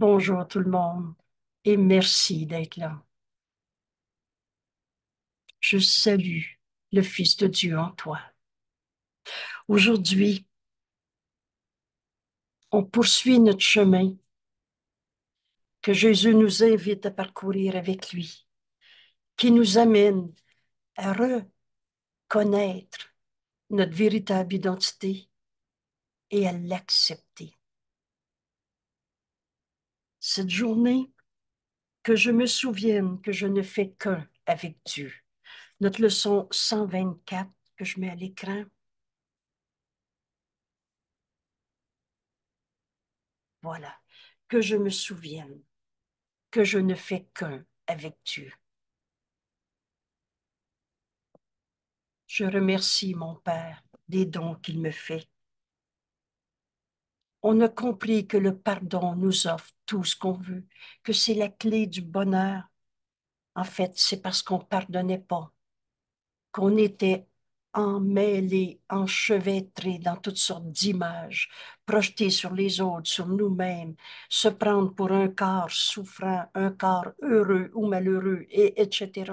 Bonjour tout le monde et merci d'être là. Je salue le Fils de Dieu en toi. Aujourd'hui, on poursuit notre chemin que Jésus nous invite à parcourir avec lui, qui nous amène à reconnaître notre véritable identité et à l'accepter cette journée, que je me souvienne que je ne fais qu'un avec Dieu. Notre leçon 124 que je mets à l'écran. Voilà, que je me souvienne que je ne fais qu'un avec Dieu. Je remercie mon Père des dons qu'il me fait on a compris que le pardon nous offre tout ce qu'on veut, que c'est la clé du bonheur. En fait, c'est parce qu'on ne pardonnait pas, qu'on était emmêlé, enchevêtré dans toutes sortes d'images, projetées sur les autres, sur nous-mêmes, se prendre pour un corps souffrant, un corps heureux ou malheureux, et etc.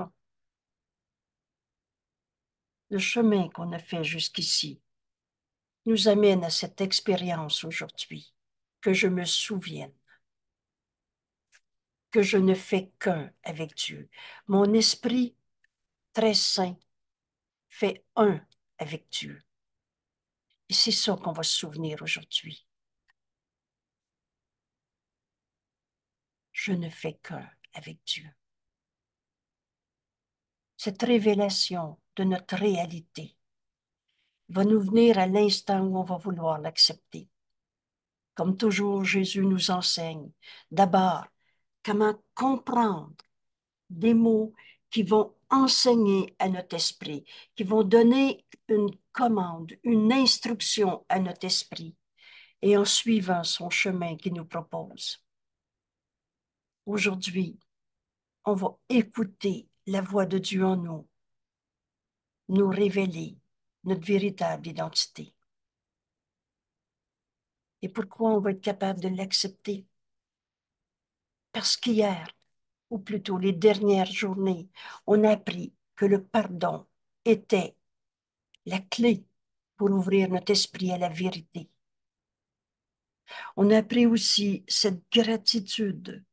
Le chemin qu'on a fait jusqu'ici nous amène à cette expérience aujourd'hui, que je me souvienne que je ne fais qu'un avec Dieu. Mon esprit très saint fait un avec Dieu. Et c'est ça qu'on va se souvenir aujourd'hui. Je ne fais qu'un avec Dieu. Cette révélation de notre réalité va nous venir à l'instant où on va vouloir l'accepter. Comme toujours, Jésus nous enseigne d'abord comment comprendre des mots qui vont enseigner à notre esprit, qui vont donner une commande, une instruction à notre esprit, et en suivant son chemin qu'il nous propose. Aujourd'hui, on va écouter la voix de Dieu en nous, nous révéler notre véritable identité. Et pourquoi on va être capable de l'accepter? Parce qu'hier, ou plutôt les dernières journées, on a appris que le pardon était la clé pour ouvrir notre esprit à la vérité. On a appris aussi cette gratitude,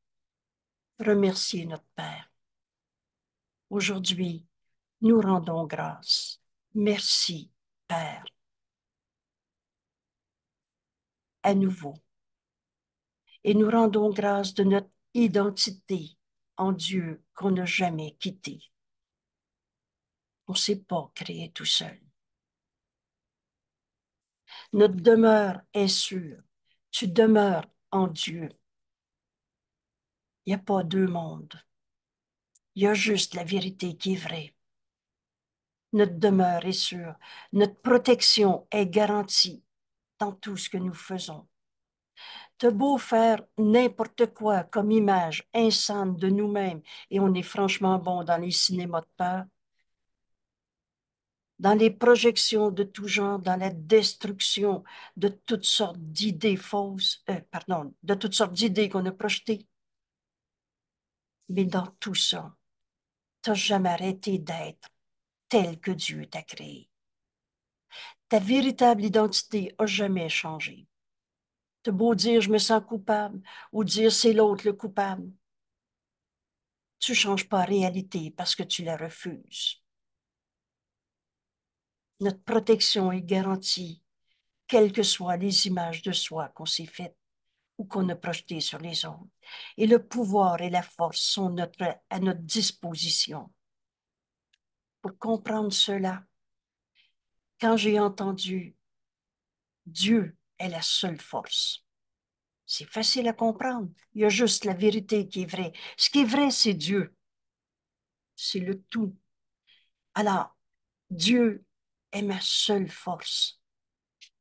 remercier notre Père. Aujourd'hui, nous rendons grâce Merci, Père. À nouveau. Et nous rendons grâce de notre identité en Dieu qu'on n'a jamais quitté. On ne s'est pas créé tout seul. Notre demeure est sûre. Tu demeures en Dieu. Il n'y a pas deux mondes. Il y a juste la vérité qui est vraie. Notre demeure est sûre. Notre protection est garantie dans tout ce que nous faisons. T'as beau faire n'importe quoi comme image insane de nous-mêmes, et on est franchement bon dans les cinémas de peur, dans les projections de tout genre, dans la destruction de toutes sortes d'idées fausses, euh, pardon, de toutes sortes d'idées qu'on a projetées. Mais dans tout ça, t'as jamais arrêté d'être telle que Dieu t'a créé. Ta véritable identité n'a jamais changé. De beau dire je me sens coupable ou dire c'est l'autre le coupable. Tu ne changes pas réalité parce que tu la refuses. Notre protection est garantie, quelles que soient les images de soi qu'on s'est faites ou qu'on a projetées sur les autres. Et le pouvoir et la force sont notre, à notre disposition pour comprendre cela. Quand j'ai entendu Dieu est la seule force. C'est facile à comprendre. Il y a juste la vérité qui est vraie. Ce qui est vrai, c'est Dieu. C'est le tout. Alors, Dieu est ma seule force.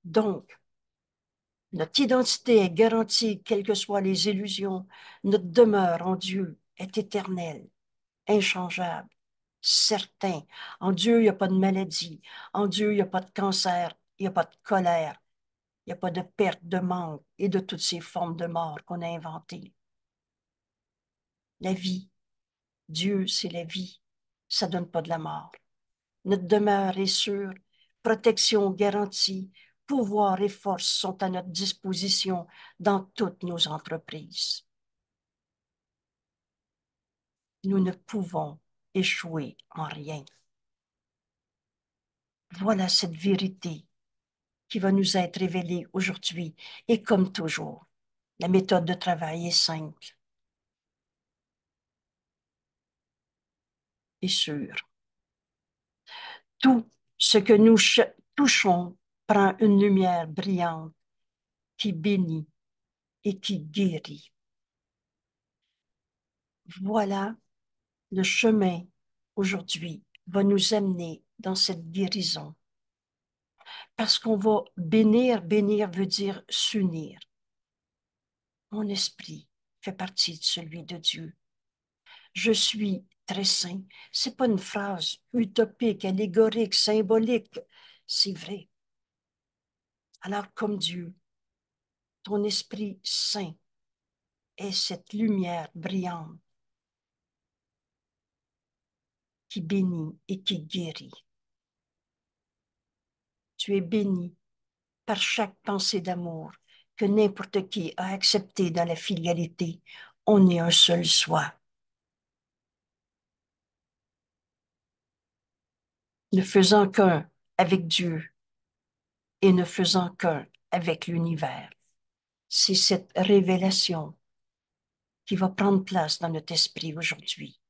Donc, notre identité est garantie, quelles que soient les illusions. Notre demeure en Dieu est éternelle, inchangeable. Certains. En Dieu, il n'y a pas de maladie. En Dieu, il n'y a pas de cancer. Il n'y a pas de colère. Il n'y a pas de perte, de manque et de toutes ces formes de mort qu'on a inventées. La vie. Dieu, c'est la vie. Ça ne donne pas de la mort. Notre demeure est sûre. Protection garantie. Pouvoir et force sont à notre disposition dans toutes nos entreprises. Nous ne pouvons échoué en rien. Ah voilà cette vérité qui va nous être révélée aujourd'hui et comme toujours, la méthode de travail est simple et sûre. Tout ce que nous touchons prend une lumière brillante qui bénit et qui guérit. Voilà le chemin aujourd'hui va nous amener dans cette guérison. Parce qu'on va bénir, bénir veut dire s'unir. Mon esprit fait partie de celui de Dieu. Je suis très saint. C'est pas une phrase utopique, allégorique, symbolique. C'est vrai. Alors, comme Dieu, ton esprit saint est cette lumière brillante qui bénit et qui guérit. Tu es béni par chaque pensée d'amour que n'importe qui a accepté dans la filialité. On est un seul soi. Ne faisant qu'un avec Dieu et ne faisant qu'un avec l'univers. C'est cette révélation qui va prendre place dans notre esprit aujourd'hui.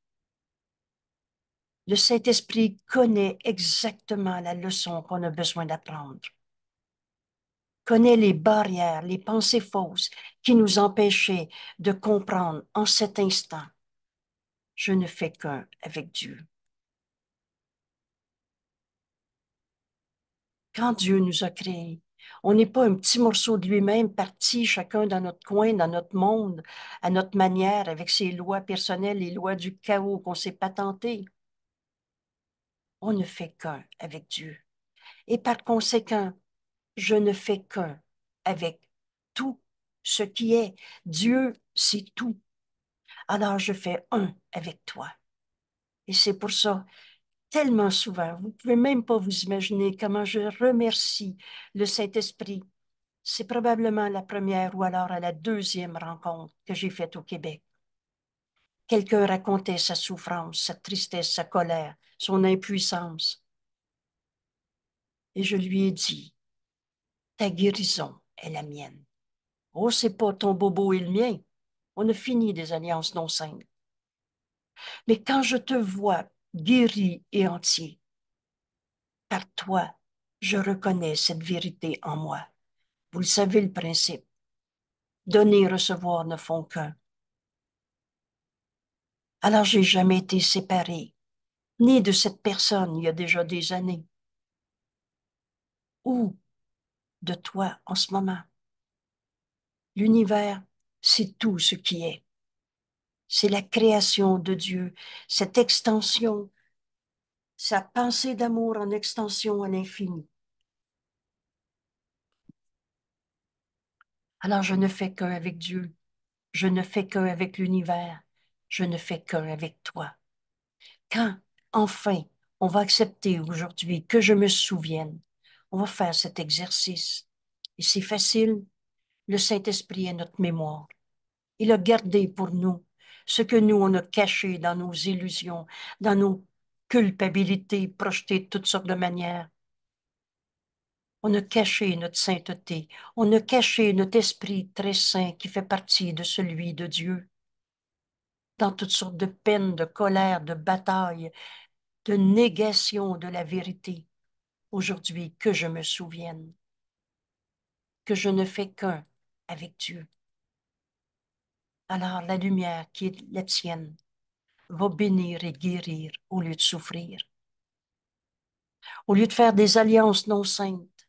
Le Saint-Esprit connaît exactement la leçon qu'on a besoin d'apprendre, connaît les barrières, les pensées fausses qui nous empêchaient de comprendre en cet instant. Je ne fais qu'un avec Dieu. Quand Dieu nous a créés, on n'est pas un petit morceau de lui-même parti chacun dans notre coin, dans notre monde, à notre manière, avec ses lois personnelles, les lois du chaos qu'on s'est patentées on ne fait qu'un avec Dieu. Et par conséquent, je ne fais qu'un avec tout ce qui est. Dieu, c'est tout. Alors je fais un avec toi. Et c'est pour ça, tellement souvent, vous ne pouvez même pas vous imaginer comment je remercie le Saint-Esprit. C'est probablement la première ou alors à la deuxième rencontre que j'ai faite au Québec. Quelqu'un racontait sa souffrance, sa tristesse, sa colère, son impuissance. Et je lui ai dit, ta guérison est la mienne. Oh, c'est pas ton bobo et le mien. On a fini des alliances non saines. Mais quand je te vois guéri et entier, par toi, je reconnais cette vérité en moi. Vous le savez, le principe. Donner et recevoir ne font qu'un. Alors, j'ai jamais été séparée, ni de cette personne il y a déjà des années, ou de toi en ce moment. L'univers, c'est tout ce qui est. C'est la création de Dieu, cette extension, sa pensée d'amour en extension à l'infini. Alors je ne fais qu'un avec Dieu, je ne fais qu'un avec l'univers je ne fais qu'un avec toi. Quand, enfin, on va accepter aujourd'hui que je me souvienne, on va faire cet exercice. Et c'est facile. Le Saint-Esprit est notre mémoire. Il a gardé pour nous ce que nous, on a caché dans nos illusions, dans nos culpabilités projetées de toutes sortes de manières. On a caché notre sainteté, on a caché notre esprit très saint qui fait partie de celui de Dieu dans toutes sortes de peines, de colères, de batailles, de négations de la vérité. Aujourd'hui, que je me souvienne que je ne fais qu'un avec Dieu. Alors la lumière qui est la tienne va bénir et guérir au lieu de souffrir. Au lieu de faire des alliances non saintes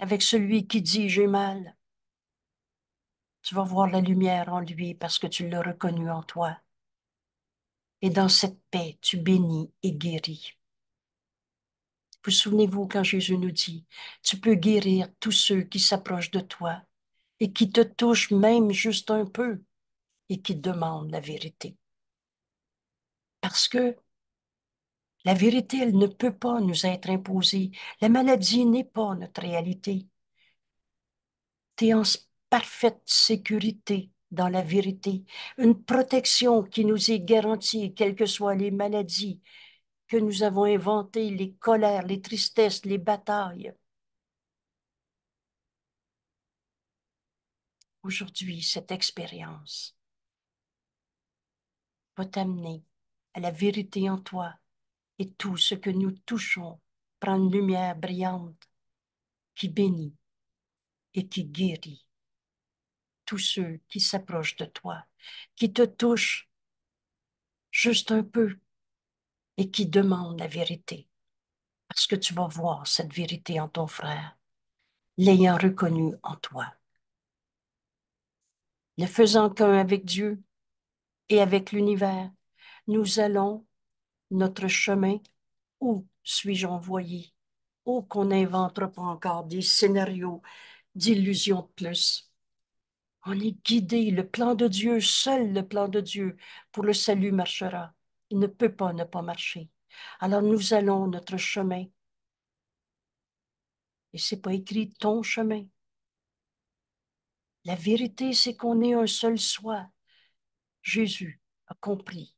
avec celui qui dit j'ai mal, tu vas voir la lumière en lui parce que tu l'as reconnu en toi. Et dans cette paix, tu bénis et guéris. Vous souvenez-vous quand Jésus nous dit, tu peux guérir tous ceux qui s'approchent de toi et qui te touchent même juste un peu et qui demandent la vérité. Parce que la vérité, elle ne peut pas nous être imposée. La maladie n'est pas notre réalité. Tu es en parfaite sécurité dans la vérité, une protection qui nous est garantie, quelles que soient les maladies que nous avons inventées, les colères, les tristesses, les batailles. Aujourd'hui, cette expérience va t'amener à la vérité en toi et tout ce que nous touchons prend une lumière brillante qui bénit et qui guérit tous ceux qui s'approchent de toi, qui te touchent juste un peu et qui demandent la vérité, parce que tu vas voir cette vérité en ton frère, l'ayant reconnu en toi. Ne faisant qu'un avec Dieu et avec l'univers, nous allons notre chemin. Où suis-je envoyé? où qu'on n'inventera pas encore des scénarios d'illusions de plus on est guidé. Le plan de Dieu, seul le plan de Dieu pour le salut marchera. Il ne peut pas ne pas marcher. Alors nous allons notre chemin. Et c'est pas écrit ton chemin. La vérité, c'est qu'on est un seul soi. Jésus a compris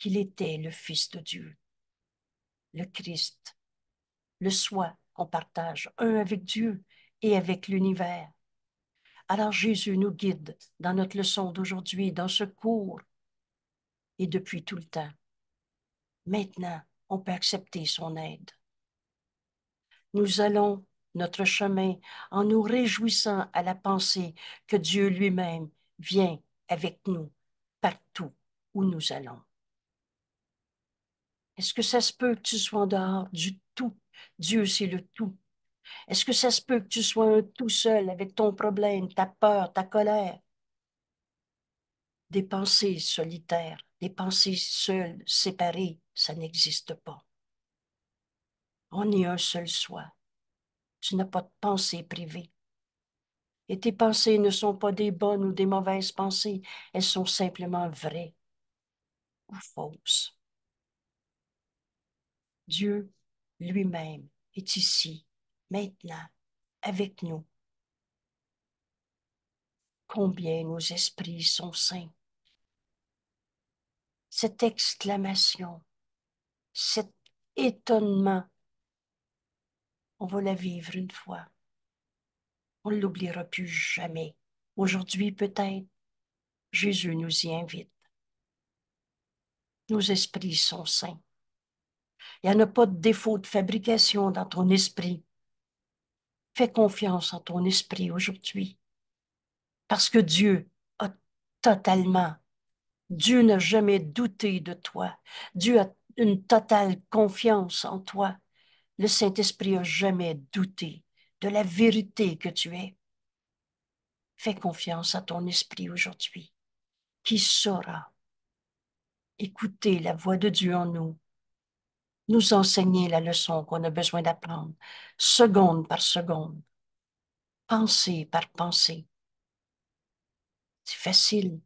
qu'il était le Fils de Dieu, le Christ, le soi qu'on partage, un avec Dieu et avec l'univers. Alors Jésus nous guide dans notre leçon d'aujourd'hui, dans ce cours et depuis tout le temps. Maintenant, on peut accepter son aide. Nous allons notre chemin en nous réjouissant à la pensée que Dieu lui-même vient avec nous partout où nous allons. Est-ce que ça se peut que tu sois en dehors du tout? Dieu, c'est le tout. Est-ce que ça se peut que tu sois tout seul avec ton problème, ta peur, ta colère? Des pensées solitaires, des pensées seules, séparées, ça n'existe pas. On est un seul soi. Tu n'as pas de pensée privée. Et tes pensées ne sont pas des bonnes ou des mauvaises pensées, elles sont simplement vraies ou fausses. Dieu lui-même est ici maintenant avec nous. Combien nos esprits sont saints. Cette exclamation, cet étonnement, on va la vivre une fois. On ne l'oubliera plus jamais. Aujourd'hui peut-être, Jésus nous y invite. Nos esprits sont saints. Il n'y a pas de défaut de fabrication dans ton esprit. Fais confiance en ton esprit aujourd'hui. Parce que Dieu a totalement, Dieu n'a jamais douté de toi. Dieu a une totale confiance en toi. Le Saint-Esprit n'a jamais douté de la vérité que tu es. Fais confiance à ton esprit aujourd'hui, qui saura écouter la voix de Dieu en nous nous enseigner la leçon qu'on a besoin d'apprendre, seconde par seconde, pensée par pensée. C'est facile.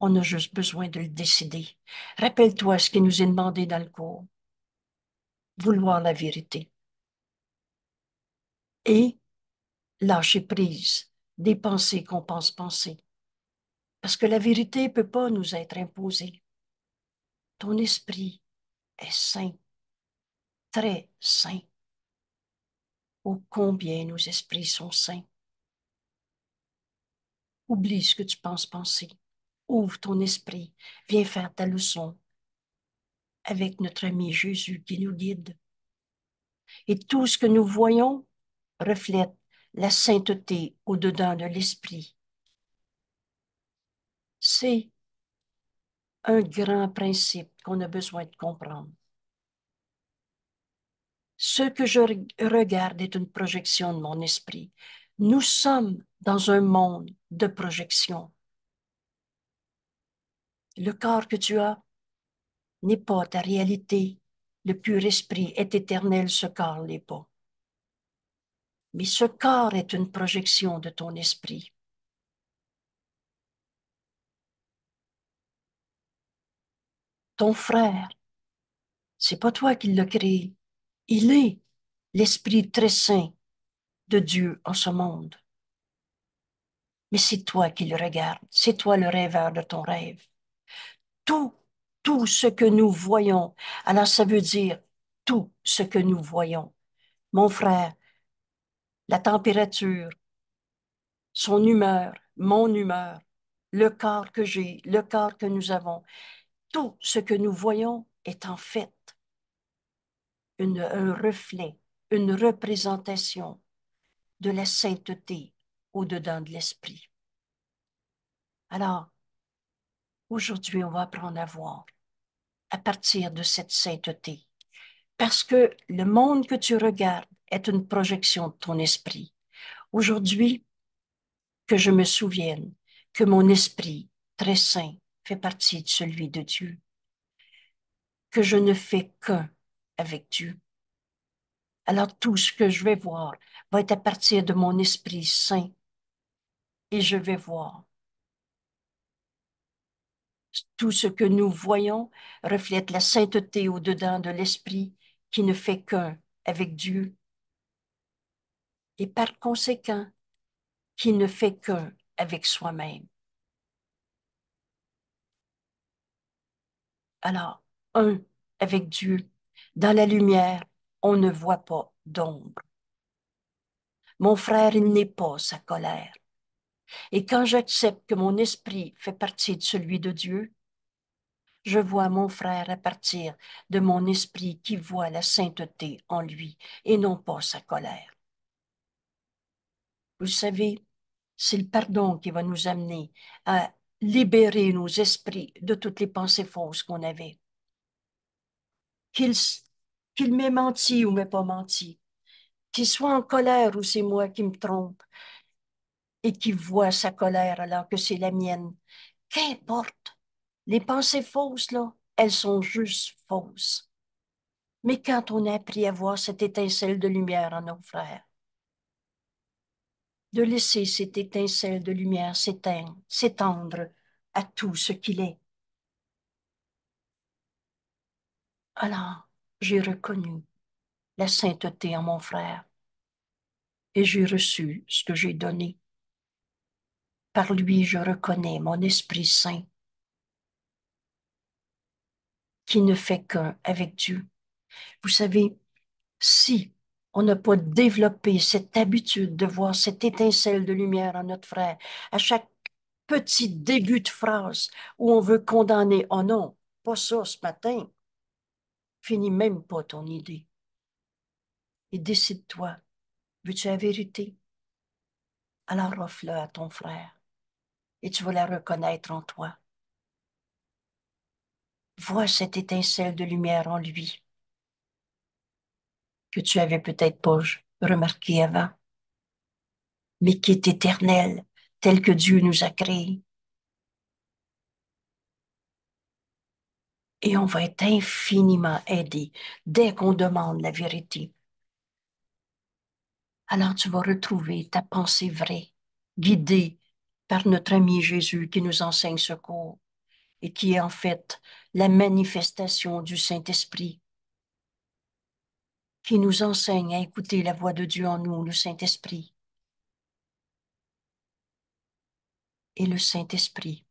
On a juste besoin de le décider. Rappelle-toi ce qui nous est demandé dans le cours. Vouloir la vérité. Et lâcher prise des pensées qu'on pense penser. Parce que la vérité ne peut pas nous être imposée. Ton esprit est saint très saint. Oh, combien nos esprits sont saints. Oublie ce que tu penses penser. Ouvre ton esprit. Viens faire ta leçon avec notre ami Jésus qui nous guide. Et tout ce que nous voyons reflète la sainteté au-dedans de l'esprit. C'est un grand principe qu'on a besoin de comprendre. Ce que je regarde est une projection de mon esprit. Nous sommes dans un monde de projection. Le corps que tu as n'est pas ta réalité. Le pur esprit est éternel, ce corps n'est pas. Mais ce corps est une projection de ton esprit. Ton frère, c'est pas toi qui l'as créé. Il est l'Esprit très saint de Dieu en ce monde. Mais c'est toi qui le regardes, c'est toi le rêveur de ton rêve. Tout, tout ce que nous voyons, alors ça veut dire tout ce que nous voyons. Mon frère, la température, son humeur, mon humeur, le corps que j'ai, le corps que nous avons, tout ce que nous voyons est en fait un reflet, une représentation de la sainteté au-dedans de l'esprit. Alors, aujourd'hui, on va apprendre à voir à partir de cette sainteté, parce que le monde que tu regardes est une projection de ton esprit. Aujourd'hui, que je me souvienne que mon esprit très saint fait partie de celui de Dieu, que je ne fais qu'un avec Dieu. Alors tout ce que je vais voir va être à partir de mon Esprit Saint. Et je vais voir. Tout ce que nous voyons reflète la sainteté au-dedans de l'Esprit qui ne fait qu'un avec Dieu. Et par conséquent, qui ne fait qu'un avec soi-même. Alors, un avec Dieu dans la lumière, on ne voit pas d'ombre. Mon frère, il n'est pas sa colère. Et quand j'accepte que mon esprit fait partie de celui de Dieu, je vois mon frère à partir de mon esprit qui voit la sainteté en lui et non pas sa colère. Vous savez, c'est le pardon qui va nous amener à libérer nos esprits de toutes les pensées fausses qu'on avait qu'il m'ait menti ou m'ait pas menti, qu'il soit en colère ou c'est moi qui me trompe, et qu'il voit sa colère alors que c'est la mienne. Qu'importe, les pensées fausses, là, elles sont juste fausses. Mais quand on a appris à voir cette étincelle de lumière en nos frères, de laisser cette étincelle de lumière s'éteindre, s'étendre à tout ce qu'il est, Alors, j'ai reconnu la sainteté en mon frère et j'ai reçu ce que j'ai donné. Par lui, je reconnais mon Esprit Saint qui ne fait qu'un avec Dieu. Vous savez, si on n'a pas développé cette habitude de voir cette étincelle de lumière en notre frère, à chaque petit début de phrase où on veut condamner, oh non, pas ça ce matin, Finis même pas ton idée. Et décide-toi. Veux-tu la vérité? Alors offre-la à ton frère et tu vas la reconnaître en toi. Vois cette étincelle de lumière en lui que tu avais peut-être pas remarqué avant, mais qui est éternelle, telle que Dieu nous a créés. et on va être infiniment aidé dès qu'on demande la vérité. Alors tu vas retrouver ta pensée vraie, guidée par notre ami Jésus qui nous enseigne ce cours et qui est en fait la manifestation du Saint-Esprit qui nous enseigne à écouter la voix de Dieu en nous, le Saint-Esprit. Et le Saint-Esprit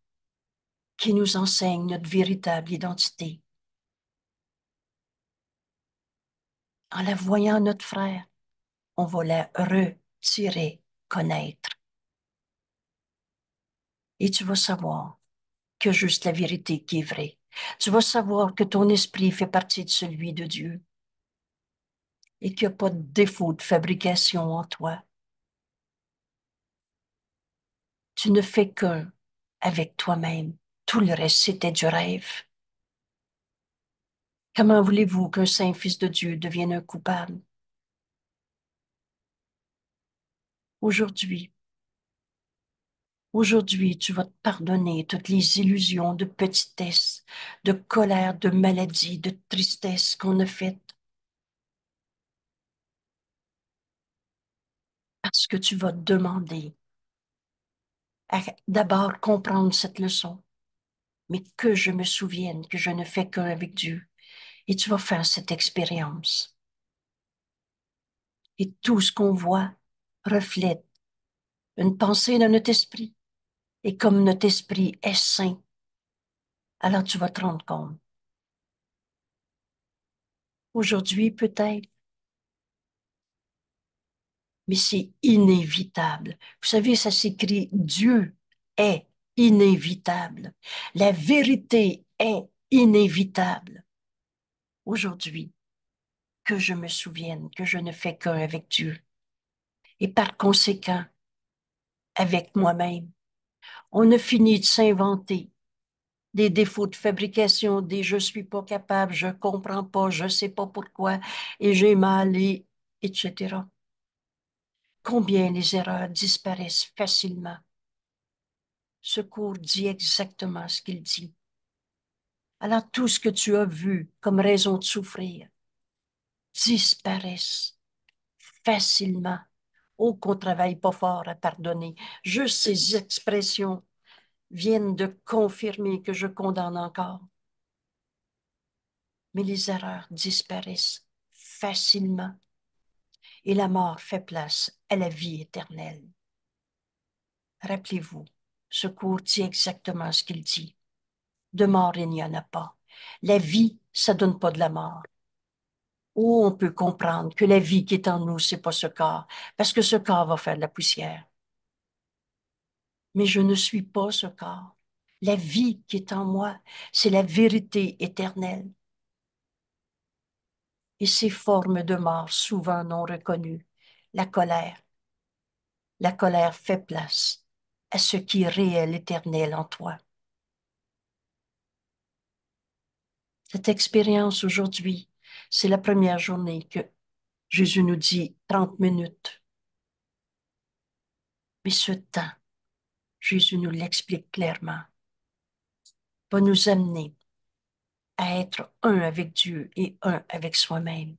qui nous enseigne notre véritable identité. En la voyant notre frère, on va la retirer, connaître. Et tu vas savoir que juste la vérité qui est vraie. Tu vas savoir que ton esprit fait partie de celui de Dieu et qu'il n'y a pas de défaut de fabrication en toi. Tu ne fais qu'un avec toi-même. Tout le reste, c'était du rêve. Comment voulez-vous qu'un saint fils de Dieu devienne un coupable? Aujourd'hui, aujourd'hui, tu vas te pardonner toutes les illusions de petitesse, de colère, de maladie, de tristesse qu'on a faites. Parce que tu vas demander d'abord comprendre cette leçon mais que je me souvienne que je ne fais qu'un avec Dieu. Et tu vas faire cette expérience. Et tout ce qu'on voit reflète une pensée dans notre esprit. Et comme notre esprit est saint, alors tu vas te rendre compte. Aujourd'hui, peut-être, mais c'est inévitable. Vous savez, ça s'écrit Dieu est inévitable. La vérité est inévitable. Aujourd'hui, que je me souvienne que je ne fais qu'un avec Dieu et par conséquent avec moi-même. On a fini de s'inventer des défauts de fabrication, des je suis pas capable, je comprends pas, je sais pas pourquoi et j'ai mal et etc. Combien les erreurs disparaissent facilement ce cours dit exactement ce qu'il dit. Alors tout ce que tu as vu comme raison de souffrir disparaissent facilement. Oh, qu'on travaille pas fort à pardonner. Juste ces expressions viennent de confirmer que je condamne encore. Mais les erreurs disparaissent facilement et la mort fait place à la vie éternelle. Rappelez-vous, ce cours dit exactement ce qu'il dit. De mort, il n'y en a pas. La vie, ça donne pas de la mort. Oh, on peut comprendre que la vie qui est en nous, c'est pas ce corps, parce que ce corps va faire de la poussière. Mais je ne suis pas ce corps. La vie qui est en moi, c'est la vérité éternelle. Et ces formes de mort souvent non reconnues, la colère. La colère fait place à ce qui est réel, éternel en toi. Cette expérience aujourd'hui, c'est la première journée que Jésus nous dit 30 minutes. Mais ce temps, Jésus nous l'explique clairement, va nous amener à être un avec Dieu et un avec soi-même.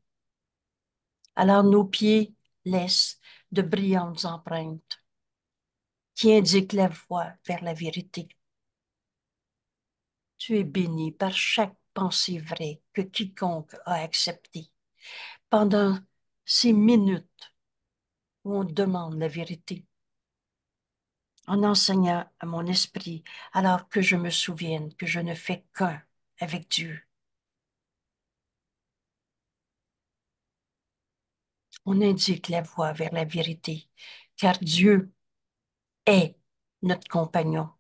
Alors nos pieds laissent de brillantes empreintes qui indique la voie vers la vérité. Tu es béni par chaque pensée vraie que quiconque a acceptée. Pendant ces minutes où on demande la vérité, en enseignant à mon esprit, alors que je me souvienne que je ne fais qu'un avec Dieu. On indique la voie vers la vérité, car Dieu est notre compagnon.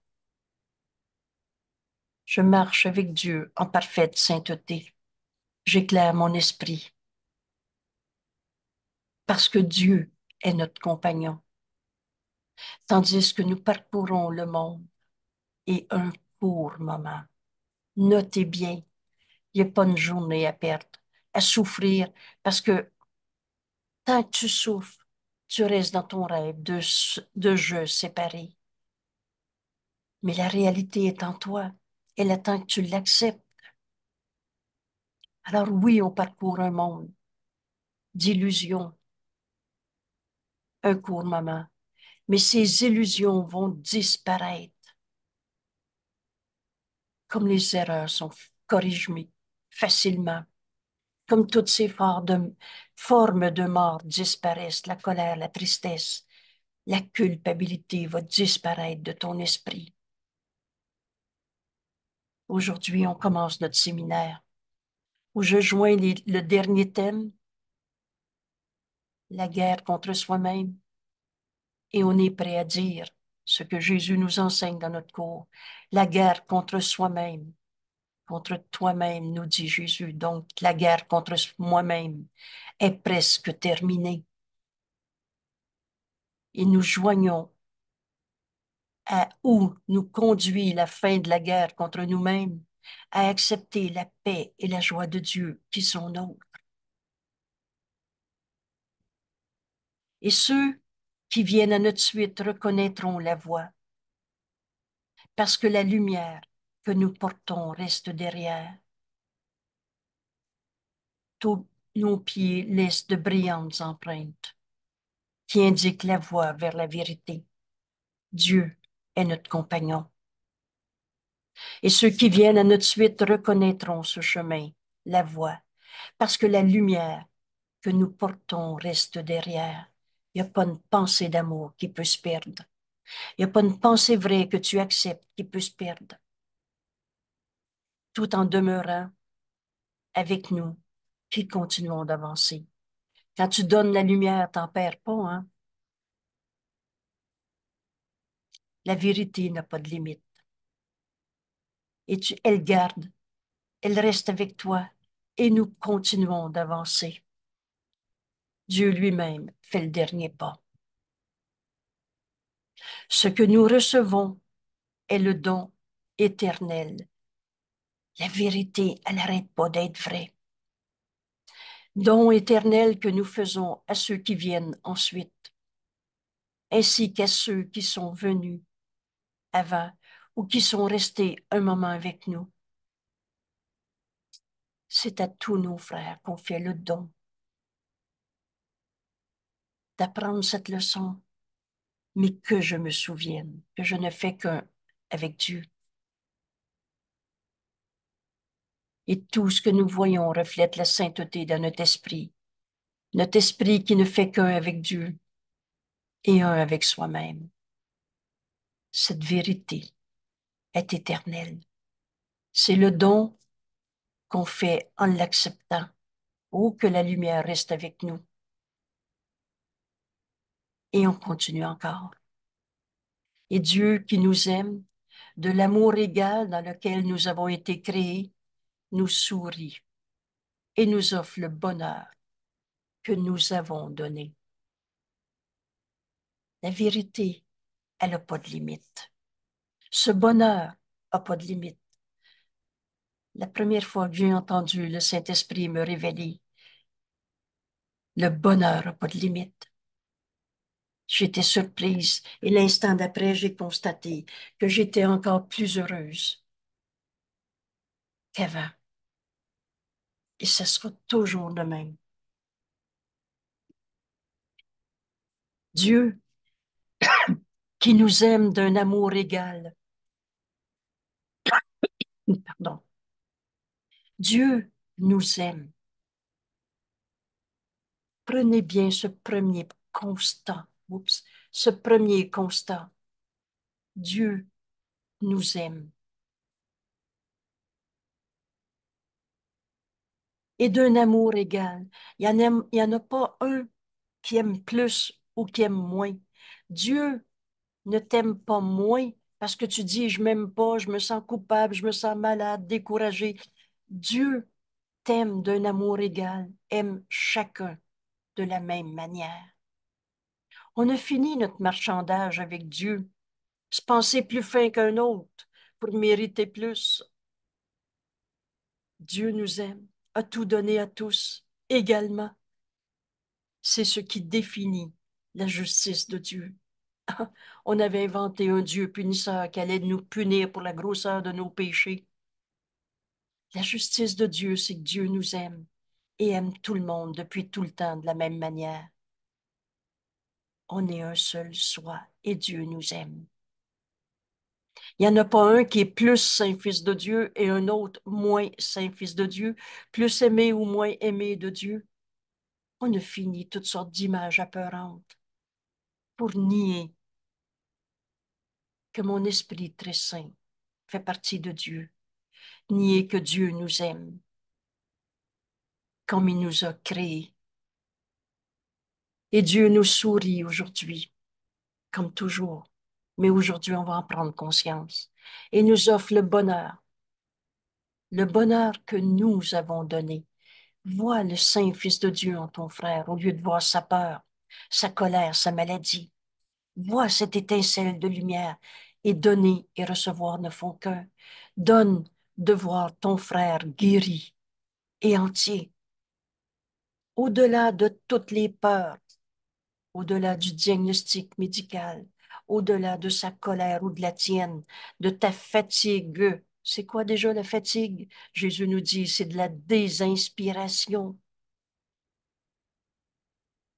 Je marche avec Dieu en parfaite sainteté. J'éclaire mon esprit. Parce que Dieu est notre compagnon. Tandis que nous parcourons le monde et un court moment. Notez bien, il n'y a pas une journée à perdre, à souffrir, parce que tant tu souffres, tu restes dans ton rêve de, jeu séparé. Mais la réalité est en toi. Elle attend que tu l'acceptes. Alors oui, on parcourt un monde d'illusions. Un court moment. Mais ces illusions vont disparaître. Comme les erreurs sont corrigées facilement comme toutes ces formes de mort disparaissent, la colère, la tristesse, la culpabilité va disparaître de ton esprit. Aujourd'hui, on commence notre séminaire où je joins le dernier thème, la guerre contre soi-même, et on est prêt à dire ce que Jésus nous enseigne dans notre cours, la guerre contre soi-même contre toi-même, nous dit Jésus. Donc, la guerre contre moi-même est presque terminée. Et nous joignons à où nous conduit la fin de la guerre contre nous-mêmes, à accepter la paix et la joie de Dieu qui sont nôtres. Et ceux qui viennent à notre suite reconnaîtront la voie, parce que la lumière que nous portons reste derrière. Tous nos pieds laissent de brillantes empreintes qui indiquent la voie vers la vérité. Dieu est notre compagnon. Et ceux qui viennent à notre suite reconnaîtront ce chemin, la voie, parce que la lumière que nous portons reste derrière. Il n'y a pas une pensée d'amour qui peut se perdre. Il n'y a pas une pensée vraie que tu acceptes qui peut se perdre tout en demeurant avec nous, puis continuons d'avancer. Quand tu donnes la lumière, t'en perds pas, hein? La vérité n'a pas de limite. Et tu, elle garde, elle reste avec toi, et nous continuons d'avancer. Dieu lui-même fait le dernier pas. Ce que nous recevons est le don éternel la vérité, elle n'arrête pas d'être vraie. Don éternel que nous faisons à ceux qui viennent ensuite, ainsi qu'à ceux qui sont venus avant ou qui sont restés un moment avec nous. C'est à tous nos frères qu'on fait le don d'apprendre cette leçon, mais que je me souvienne que je ne fais qu'un avec Dieu. et tout ce que nous voyons reflète la sainteté de notre esprit, notre esprit qui ne fait qu'un avec Dieu et un avec soi-même. Cette vérité est éternelle. C'est le don qu'on fait en l'acceptant. ou oh, que la lumière reste avec nous. Et on continue encore. Et Dieu qui nous aime, de l'amour égal dans lequel nous avons été créés, nous sourit et nous offre le bonheur que nous avons donné. La vérité, elle n'a pas de limite. Ce bonheur n'a pas de limite. La première fois que j'ai entendu le Saint-Esprit me révéler, le bonheur n'a pas de limite. J'étais surprise et l'instant d'après, j'ai constaté que j'étais encore plus heureuse qu'avant et ce sera toujours le même. Dieu qui nous aime d'un amour égal. Pardon. Dieu nous aime. Prenez bien ce premier constat. Oups, ce premier constat. Dieu nous aime. et d'un amour égal. Il n'y en, en, a pas un qui aime plus ou qui aime moins. Dieu ne t'aime pas moins parce que tu dis je m'aime pas, je me sens coupable, je me sens malade, découragé. Dieu t'aime d'un amour égal, aime chacun de la même manière. On a fini notre marchandage avec Dieu, se penser plus fin qu'un autre pour mériter plus. Dieu nous aime à tout donner à tous également. C'est ce qui définit la justice de Dieu. On avait inventé un Dieu punisseur qui allait nous punir pour la grosseur de nos péchés. La justice de Dieu, c'est que Dieu nous aime et aime tout le monde depuis tout le temps de la même manière. On est un seul soi et Dieu nous aime. Il n'y en a pas un qui est plus saint fils de Dieu et un autre moins saint fils de Dieu, plus aimé ou moins aimé de Dieu. On a fini toutes sortes d'images apeurantes pour nier que mon esprit très saint fait partie de Dieu, nier que Dieu nous aime comme il nous a créés. Et Dieu nous sourit aujourd'hui, comme toujours. Mais aujourd'hui, on va en prendre conscience. Et nous offre le bonheur. Le bonheur que nous avons donné. Vois le Saint-Fils de Dieu en ton frère au lieu de voir sa peur, sa colère, sa maladie. Vois cette étincelle de lumière et donner et recevoir ne font qu'un. Donne de voir ton frère guéri et entier. Au-delà de toutes les peurs, au-delà du diagnostic médical, au-delà de sa colère ou de la tienne, de ta fatigue. C'est quoi déjà la fatigue? Jésus nous dit, c'est de la désinspiration.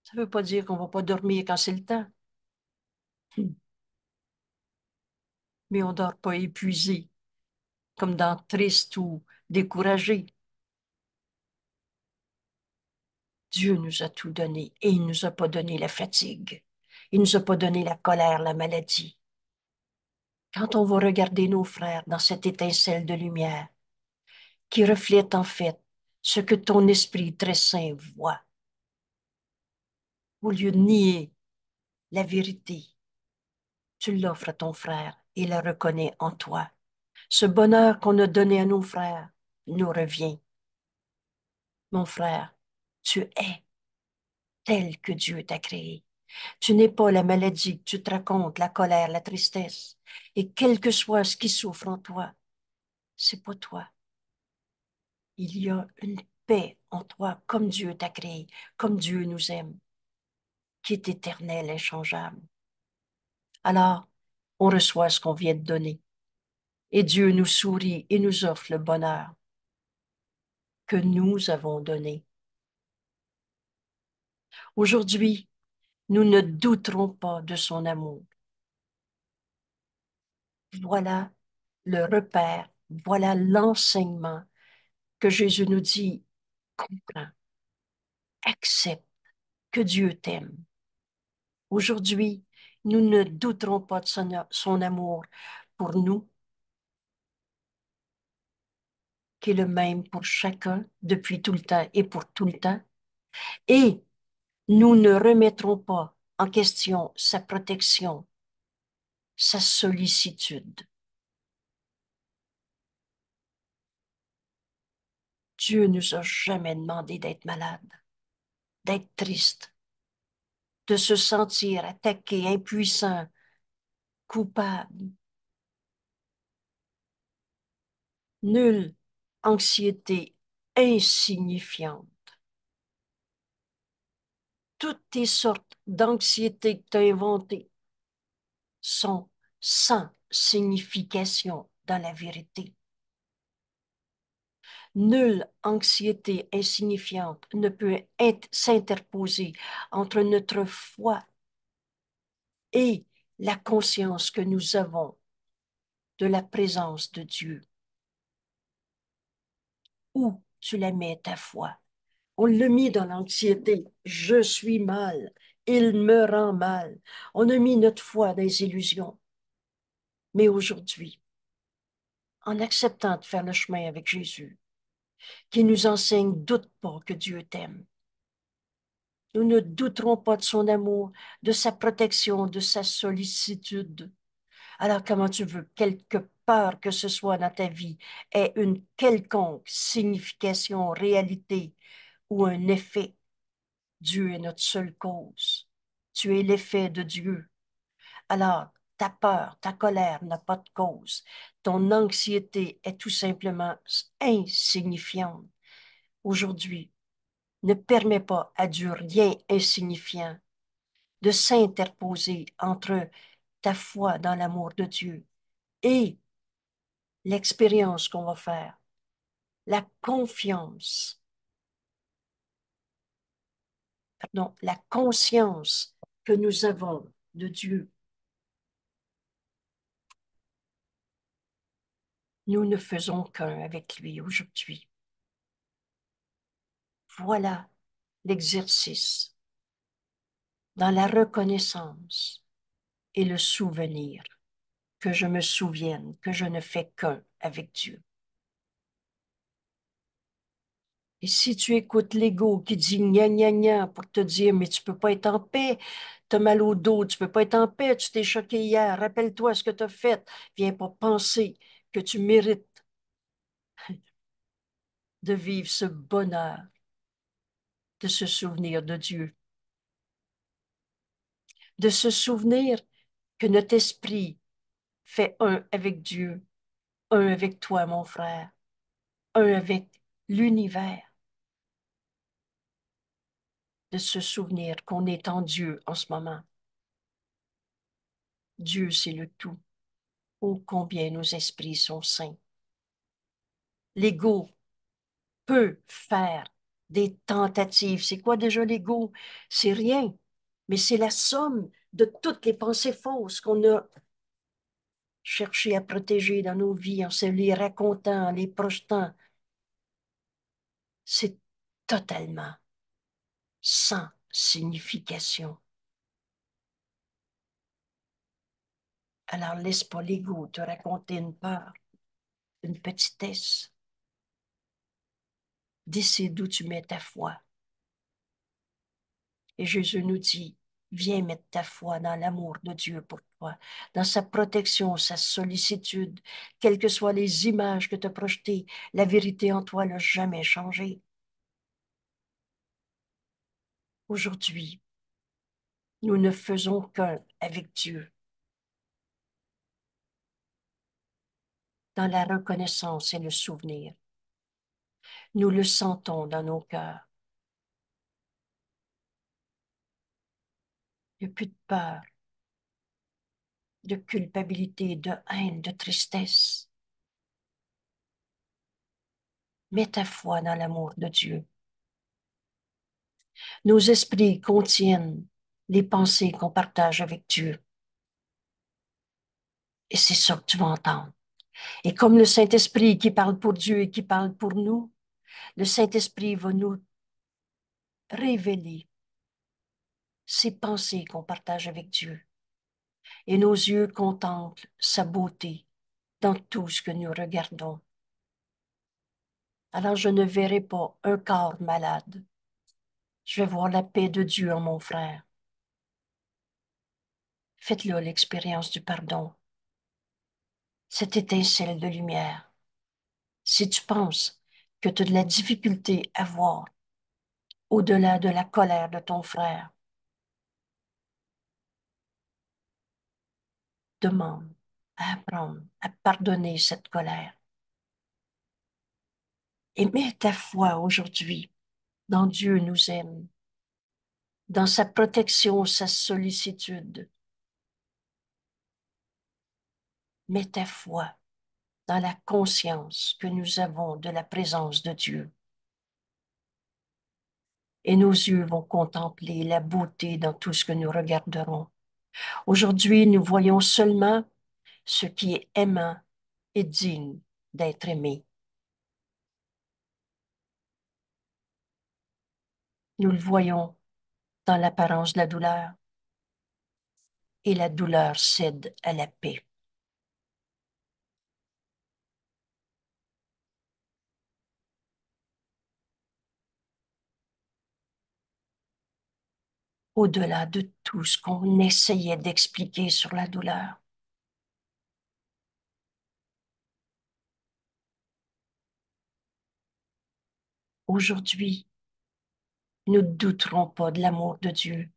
Ça ne veut pas dire qu'on ne va pas dormir quand c'est le temps. Mais on ne dort pas épuisé, comme dans triste ou découragé. Dieu nous a tout donné et il ne nous a pas donné la fatigue. Il ne nous a pas donné la colère, la maladie. Quand on va regarder nos frères dans cette étincelle de lumière, qui reflète en fait ce que ton esprit très saint voit, au lieu de nier la vérité, tu l'offres à ton frère et la reconnais en toi. Ce bonheur qu'on a donné à nos frères nous revient. Mon frère, tu es tel que Dieu t'a créé. Tu n'es pas la maladie que tu te racontes, la colère, la tristesse. Et quel que soit ce qui souffre en toi, c'est pas toi. Il y a une paix en toi, comme Dieu t'a créé, comme Dieu nous aime, qui est éternelle, changeable. Alors, on reçoit ce qu'on vient de donner. Et Dieu nous sourit et nous offre le bonheur que nous avons donné. Aujourd'hui, nous ne douterons pas de son amour. Voilà le repère, voilà l'enseignement que Jésus nous dit, comprends, accepte que Dieu t'aime. Aujourd'hui, nous ne douterons pas de son, amour pour nous, qui est le même pour chacun depuis tout le temps et pour tout le temps. Et nous ne remettrons pas en question sa protection, sa sollicitude. Dieu ne nous a jamais demandé d'être malade, d'être triste, de se sentir attaqué, impuissant, coupable. Nulle anxiété insignifiante toutes tes sortes d'anxiétés que tu as inventées sont sans signification dans la vérité. Nulle anxiété insignifiante ne peut s'interposer entre notre foi et la conscience que nous avons de la présence de Dieu. Où tu la mets ta foi? On l'a mis dans l'anxiété. Je suis mal. Il me rend mal. On a mis notre foi dans les illusions. Mais aujourd'hui, en acceptant de faire le chemin avec Jésus, qui nous enseigne, doute pas que Dieu t'aime. Nous ne douterons pas de son amour, de sa protection, de sa sollicitude. Alors comment tu veux quelque part que ce soit dans ta vie ait une quelconque signification, réalité, un effet. Dieu est notre seule cause. Tu es l'effet de Dieu. Alors, ta peur, ta colère n'a pas de cause. Ton anxiété est tout simplement insignifiante. Aujourd'hui, ne permets pas à Dieu rien insignifiant de s'interposer entre ta foi dans l'amour de Dieu et l'expérience qu'on va faire, la confiance donc, la conscience que nous avons de Dieu. Nous ne faisons qu'un avec lui aujourd'hui. Voilà l'exercice dans la reconnaissance et le souvenir, que je me souvienne que je ne fais qu'un avec Dieu. Et si tu écoutes l'ego qui dit gna gna gna pour te dire mais tu peux pas être en paix, tu as mal au dos, tu peux pas être en paix, tu t'es choqué hier, rappelle-toi ce que tu as fait, viens pas penser que tu mérites de vivre ce bonheur, de se souvenir de Dieu, de se souvenir que notre esprit fait un avec Dieu, un avec toi, mon frère, un avec l'univers de se souvenir qu'on est en Dieu en ce moment. Dieu, c'est le tout. Oh, combien nos esprits sont saints. L'ego peut faire des tentatives. C'est quoi déjà l'ego? C'est rien, mais c'est la somme de toutes les pensées fausses qu'on a cherché à protéger dans nos vies en se les racontant, en les projetant. C'est totalement sans signification. Alors laisse pas l'ego te raconter une peur, une petitesse. Décide où tu mets ta foi. Et Jésus nous dit, viens mettre ta foi dans l'amour de Dieu pour toi, dans sa protection, sa sollicitude, quelles que soient les images que tu as projetées, la vérité en toi n'a jamais changé. Aujourd'hui, nous ne faisons qu'un avec Dieu. Dans la reconnaissance et le souvenir, nous le sentons dans nos cœurs. Il n'y a plus de peur, de culpabilité, de haine, de tristesse. Mets ta foi dans l'amour de Dieu. Nos esprits contiennent les pensées qu'on partage avec Dieu. Et c'est ça que tu vas entendre. Et comme le Saint-Esprit qui parle pour Dieu et qui parle pour nous, le Saint-Esprit va nous révéler ces pensées qu'on partage avec Dieu. Et nos yeux contemplent sa beauté dans tout ce que nous regardons. Alors je ne verrai pas un corps malade, je vais voir la paix de Dieu en mon frère. Faites-le l'expérience du pardon. Cette étincelle de lumière. Si tu penses que tu as de la difficulté à voir au-delà de la colère de ton frère, demande à apprendre à pardonner cette colère. Et ta foi aujourd'hui dans Dieu nous aime, dans sa protection, sa sollicitude. Mets ta foi dans la conscience que nous avons de la présence de Dieu. Et nos yeux vont contempler la beauté dans tout ce que nous regarderons. Aujourd'hui, nous voyons seulement ce qui est aimant et digne d'être aimé. Nous le voyons dans l'apparence de la douleur. Et la douleur cède à la paix. Au-delà de tout ce qu'on essayait d'expliquer sur la douleur, aujourd'hui, nous ne douterons pas de l'amour de Dieu,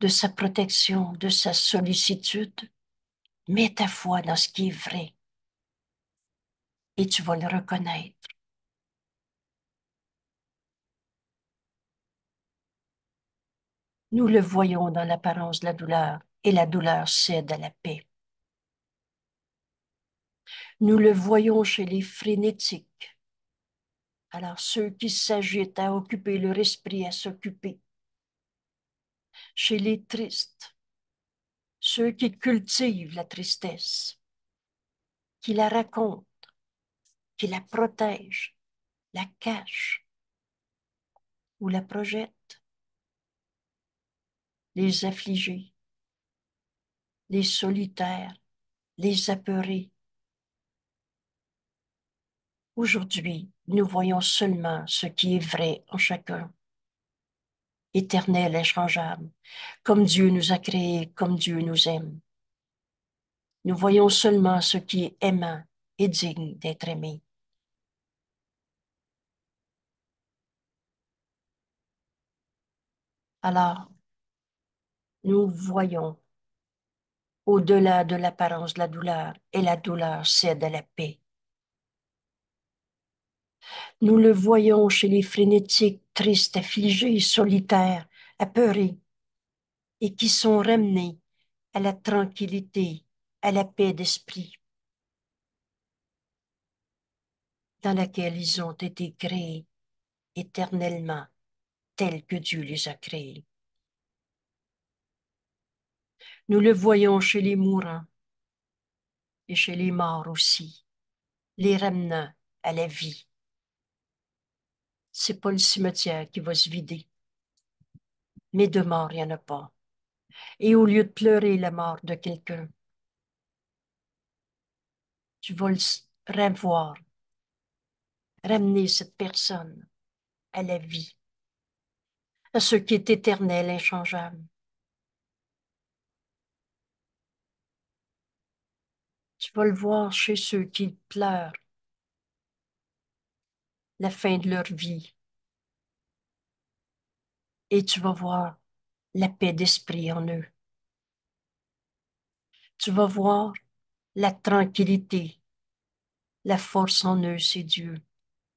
de sa protection, de sa sollicitude. Mets ta foi dans ce qui est vrai et tu vas le reconnaître. Nous le voyons dans l'apparence de la douleur et la douleur cède à la paix. Nous le voyons chez les frénétiques alors ceux qui s'agitent à occuper leur esprit, à s'occuper. Chez les tristes, ceux qui cultivent la tristesse, qui la racontent, qui la protègent, la cachent ou la projettent. Les affligés, les solitaires, les apeurés, Aujourd'hui, nous voyons seulement ce qui est vrai en chacun. Éternel et changeable, comme Dieu nous a créés, comme Dieu nous aime. Nous voyons seulement ce qui est aimant et digne d'être aimé. Alors, nous voyons au-delà de l'apparence de la douleur, et la douleur cède à la paix. Nous le voyons chez les frénétiques, tristes, affligés, solitaires, apeurés, et qui sont ramenés à la tranquillité, à la paix d'esprit dans laquelle ils ont été créés éternellement, tels que Dieu les a créés. Nous le voyons chez les mourants et chez les morts aussi, les ramenant à la vie c'est pas le cimetière qui va se vider. Mais de mort, il n'y en a pas. Et au lieu de pleurer la mort de quelqu'un, tu vas le revoir, ramener cette personne à la vie, à ce qui est éternel, inchangeable. Tu vas le voir chez ceux qui pleurent la fin de leur vie. Et tu vas voir la paix d'esprit en eux. Tu vas voir la tranquillité, la force en eux, c'est Dieu,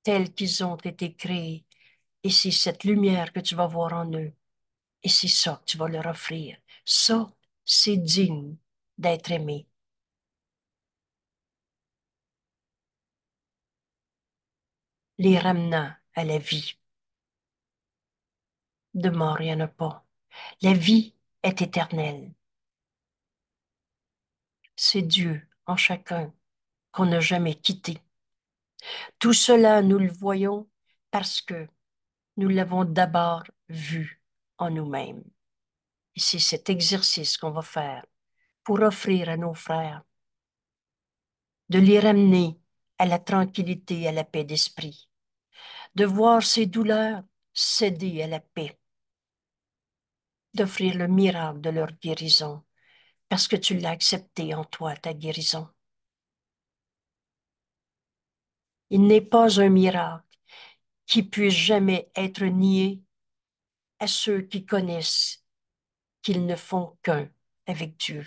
tels qu'ils ont été créés. Et c'est cette lumière que tu vas voir en eux. Et c'est ça que tu vas leur offrir. Ça, c'est digne d'être aimé. les ramenant à la vie. De mort, il n'y en pas. La vie est éternelle. C'est Dieu en chacun qu'on n'a jamais quitté. Tout cela, nous le voyons parce que nous l'avons d'abord vu en nous-mêmes. Et c'est cet exercice qu'on va faire pour offrir à nos frères de les ramener à la tranquillité à la paix d'esprit, de voir ses douleurs céder à la paix, d'offrir le miracle de leur guérison, parce que tu l'as accepté en toi, ta guérison. Il n'est pas un miracle qui puisse jamais être nié à ceux qui connaissent qu'ils ne font qu'un avec Dieu.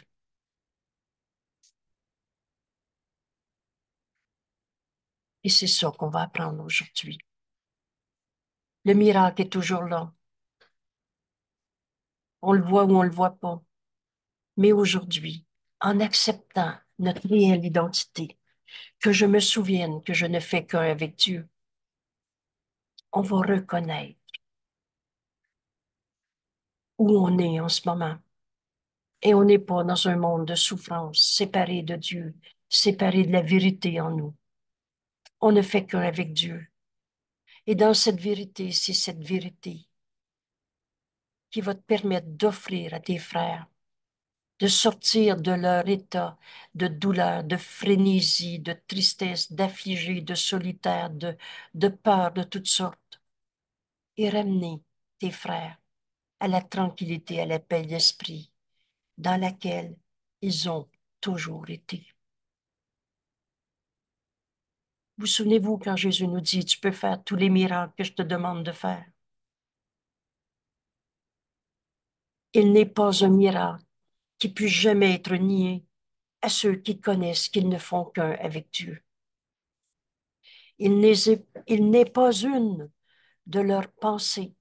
Et c'est ça qu'on va apprendre aujourd'hui. Le miracle est toujours là. On le voit ou on ne le voit pas. Mais aujourd'hui, en acceptant notre réelle identité, que je me souvienne que je ne fais qu'un avec Dieu, on va reconnaître où on est en ce moment. Et on n'est pas dans un monde de souffrance, séparé de Dieu, séparé de la vérité en nous on ne fait qu'un avec Dieu. Et dans cette vérité, c'est cette vérité qui va te permettre d'offrir à tes frères, de sortir de leur état de douleur, de frénésie, de tristesse, d'affligé, de solitaire, de, de peur de toutes sortes, et ramener tes frères à la tranquillité, à la paix d'esprit dans laquelle ils ont toujours été. Vous souvenez-vous quand Jésus nous dit, tu peux faire tous les miracles que je te demande de faire. Il n'est pas un miracle qui puisse jamais être nié à ceux qui connaissent qu'ils ne font qu'un avec Dieu. Il n'est pas une de leurs pensées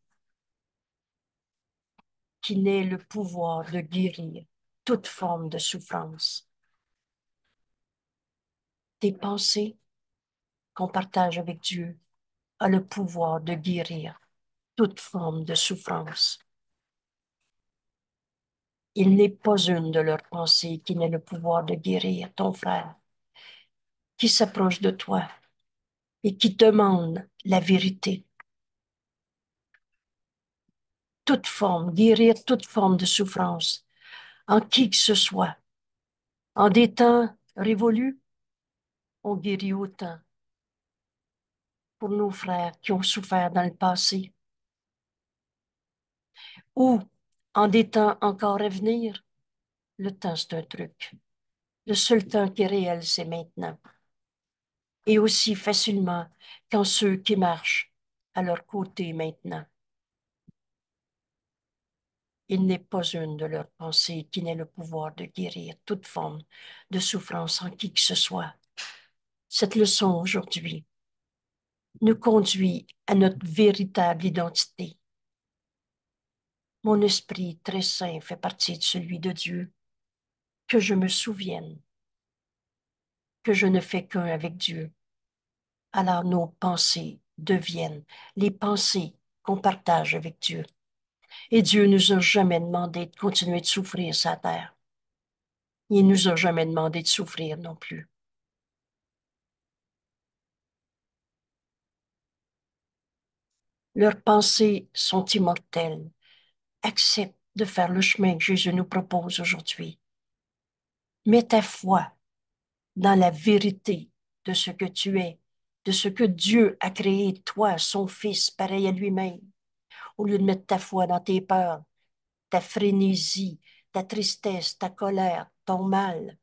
qui n'ait le pouvoir de guérir toute forme de souffrance. Tes pensées qu'on partage avec Dieu a le pouvoir de guérir toute forme de souffrance. Il n'est pas une de leurs pensées qui n'ait le pouvoir de guérir ton frère qui s'approche de toi et qui demande la vérité. Toute forme, guérir toute forme de souffrance en qui que ce soit. En des temps révolus, on guérit autant pour nos frères qui ont souffert dans le passé ou en des temps encore à venir. Le temps, c'est un truc. Le seul temps qui est réel, c'est maintenant. Et aussi facilement qu'en ceux qui marchent à leur côté maintenant. Il n'est pas une de leurs pensées qui n'ait le pouvoir de guérir toute forme de souffrance en qui que ce soit. Cette leçon aujourd'hui, nous conduit à notre véritable identité. Mon esprit très saint fait partie de celui de Dieu. Que je me souvienne que je ne fais qu'un avec Dieu. Alors nos pensées deviennent les pensées qu'on partage avec Dieu. Et Dieu nous a jamais demandé de continuer de souffrir sa terre. Il nous a jamais demandé de souffrir non plus. Leurs pensées sont immortelles. Accepte de faire le chemin que Jésus nous propose aujourd'hui. Mets ta foi dans la vérité de ce que tu es, de ce que Dieu a créé, toi, son Fils, pareil à lui-même. Au lieu de mettre ta foi dans tes peurs, ta frénésie, ta tristesse, ta colère, ton mal,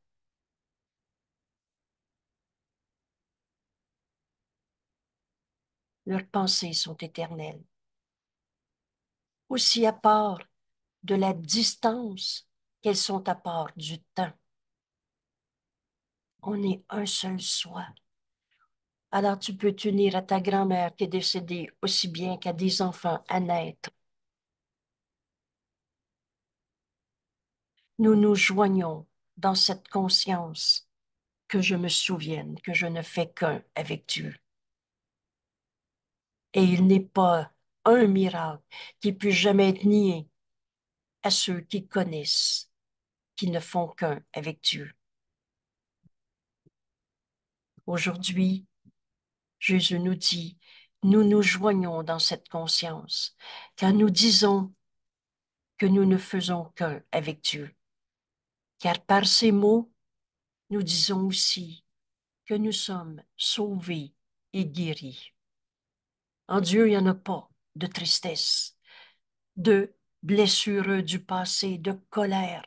leurs pensées sont éternelles. Aussi à part de la distance qu'elles sont à part du temps. On est un seul soi. Alors tu peux tenir à ta grand-mère qui est décédée aussi bien qu'à des enfants à naître. Nous nous joignons dans cette conscience que je me souvienne que je ne fais qu'un avec Dieu. Et il n'est pas un miracle qui puisse jamais être nié à ceux qui connaissent, qui ne font qu'un avec Dieu. Aujourd'hui, Jésus nous dit, nous nous joignons dans cette conscience, car nous disons que nous ne faisons qu'un avec Dieu. Car par ces mots, nous disons aussi que nous sommes sauvés et guéris. En Dieu, il n'y en a pas de tristesse, de blessure du passé, de colère,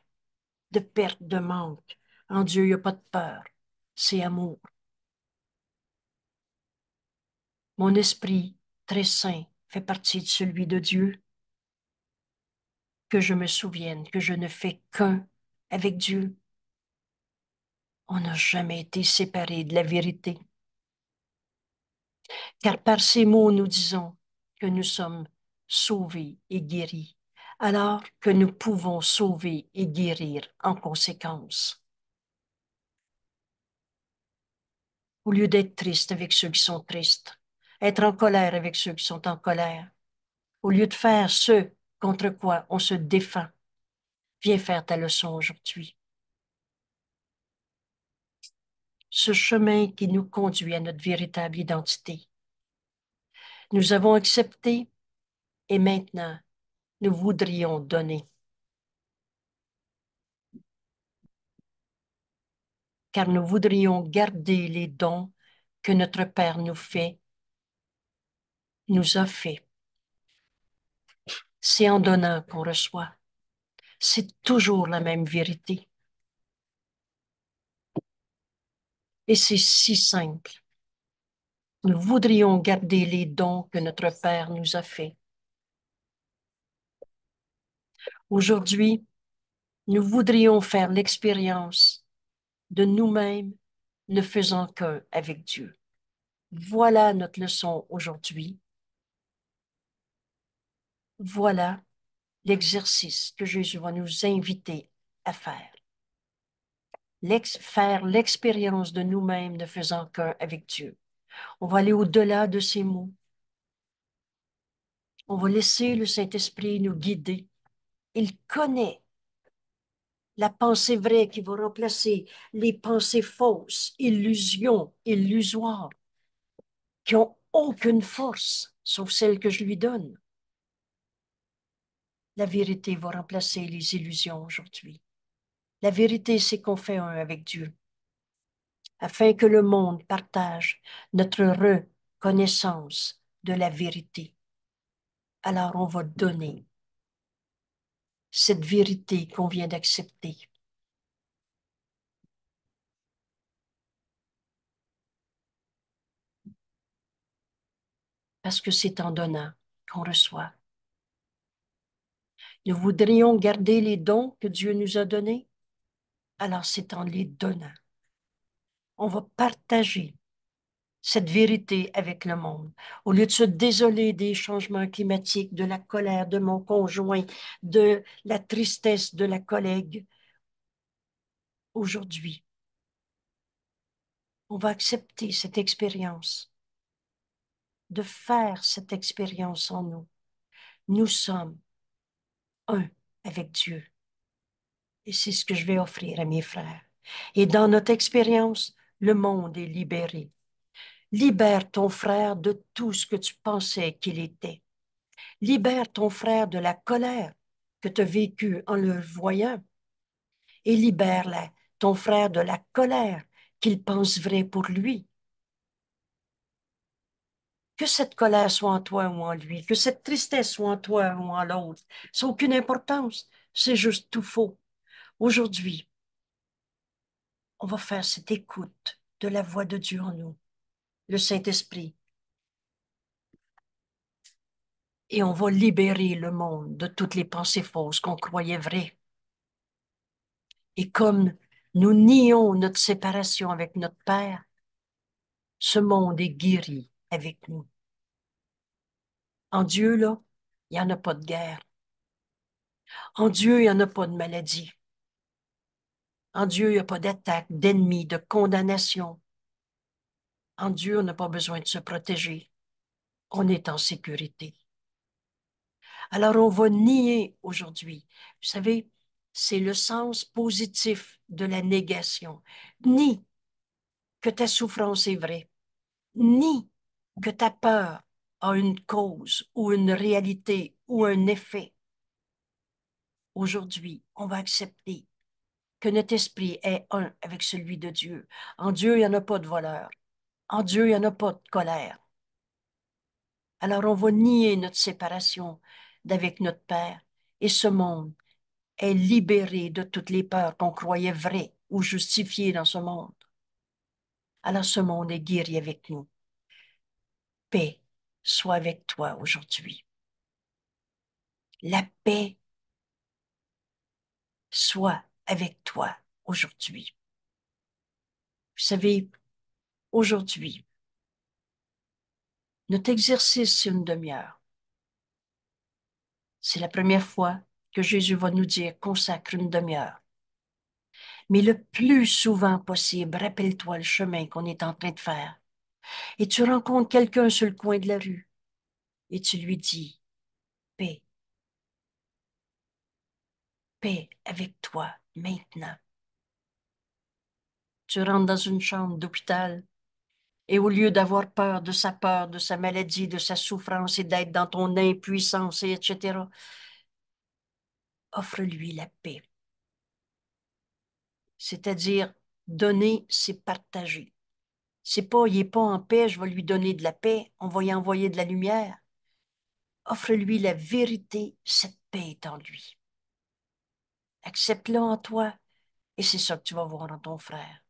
de perte, de manque. En Dieu, il n'y a pas de peur, c'est amour. Mon esprit très saint fait partie de celui de Dieu. Que je me souvienne que je ne fais qu'un avec Dieu. On n'a jamais été séparé de la vérité. Car par ces mots, nous disons que nous sommes sauvés et guéris, alors que nous pouvons sauver et guérir en conséquence. Au lieu d'être triste avec ceux qui sont tristes, être en colère avec ceux qui sont en colère, au lieu de faire ce contre quoi on se défend, viens faire ta leçon aujourd'hui. ce chemin qui nous conduit à notre véritable identité. Nous avons accepté et maintenant, nous voudrions donner. Car nous voudrions garder les dons que notre Père nous fait, nous a fait. C'est en donnant qu'on reçoit. C'est toujours la même vérité. Et c'est si simple. Nous voudrions garder les dons que notre Père nous a faits. Aujourd'hui, nous voudrions faire l'expérience de nous-mêmes ne faisant qu'un avec Dieu. Voilà notre leçon aujourd'hui. Voilà l'exercice que Jésus va nous inviter à faire faire l'expérience de nous-mêmes ne faisant qu'un avec Dieu. On va aller au-delà de ces mots. On va laisser le Saint-Esprit nous guider. Il connaît la pensée vraie qui va remplacer les pensées fausses, illusions, illusoires, qui ont aucune force, sauf celle que je lui donne. La vérité va remplacer les illusions aujourd'hui. La vérité, c'est qu'on fait un avec Dieu, afin que le monde partage notre reconnaissance de la vérité. Alors on va donner cette vérité qu'on vient d'accepter. Parce que c'est en donnant qu'on reçoit. Nous voudrions garder les dons que Dieu nous a donnés alors c'est en les donnant. On va partager cette vérité avec le monde. Au lieu de se désoler des changements climatiques, de la colère de mon conjoint, de la tristesse de la collègue, aujourd'hui, on va accepter cette expérience, de faire cette expérience en nous. Nous sommes un avec Dieu et c'est ce que je vais offrir à mes frères. Et dans notre expérience, le monde est libéré. Libère ton frère de tout ce que tu pensais qu'il était. Libère ton frère de la colère que tu as vécue en le voyant. Et libère ton frère de la colère qu'il pense vrai pour lui. Que cette colère soit en toi ou en lui, que cette tristesse soit en toi ou en l'autre, ça aucune importance, c'est juste tout faux. Aujourd'hui, on va faire cette écoute de la voix de Dieu en nous, le Saint-Esprit. Et on va libérer le monde de toutes les pensées fausses qu'on croyait vraies. Et comme nous nions notre séparation avec notre Père, ce monde est guéri avec nous. En Dieu, là, il n'y en a pas de guerre. En Dieu, il n'y en a pas de maladie. En Dieu, il n'y a pas d'attaque, d'ennemi, de condamnation. En Dieu, on n'a pas besoin de se protéger. On est en sécurité. Alors on va nier aujourd'hui. Vous savez, c'est le sens positif de la négation. Ni que ta souffrance est vraie. ni que ta peur a une cause ou une réalité ou un effet. Aujourd'hui, on va accepter que notre esprit est un avec celui de Dieu. En Dieu, il n'y en a pas de voleur. En Dieu, il n'y en a pas de colère. Alors on va nier notre séparation d'avec notre Père et ce monde est libéré de toutes les peurs qu'on croyait vraies ou justifiées dans ce monde. Alors ce monde est guéri avec nous. Paix soit avec toi aujourd'hui. La paix soit avec toi aujourd'hui. Vous savez, aujourd'hui, notre exercice, c'est une demi-heure. C'est la première fois que Jésus va nous dire consacre une demi-heure. Mais le plus souvent possible, rappelle-toi le chemin qu'on est en train de faire. Et tu rencontres quelqu'un sur le coin de la rue et tu lui dis paix, paix avec toi maintenant. Tu rentres dans une chambre d'hôpital et au lieu d'avoir peur de sa peur, de sa maladie, de sa souffrance et d'être dans ton impuissance, et etc., offre-lui la paix. C'est-à-dire, donner, c'est partager. C'est pas, il n'est pas en paix, je vais lui donner de la paix, on va y envoyer de la lumière. Offre-lui la vérité, cette paix est en lui. Accepte-le en toi. Et c'est ça que tu vas voir en ton frère.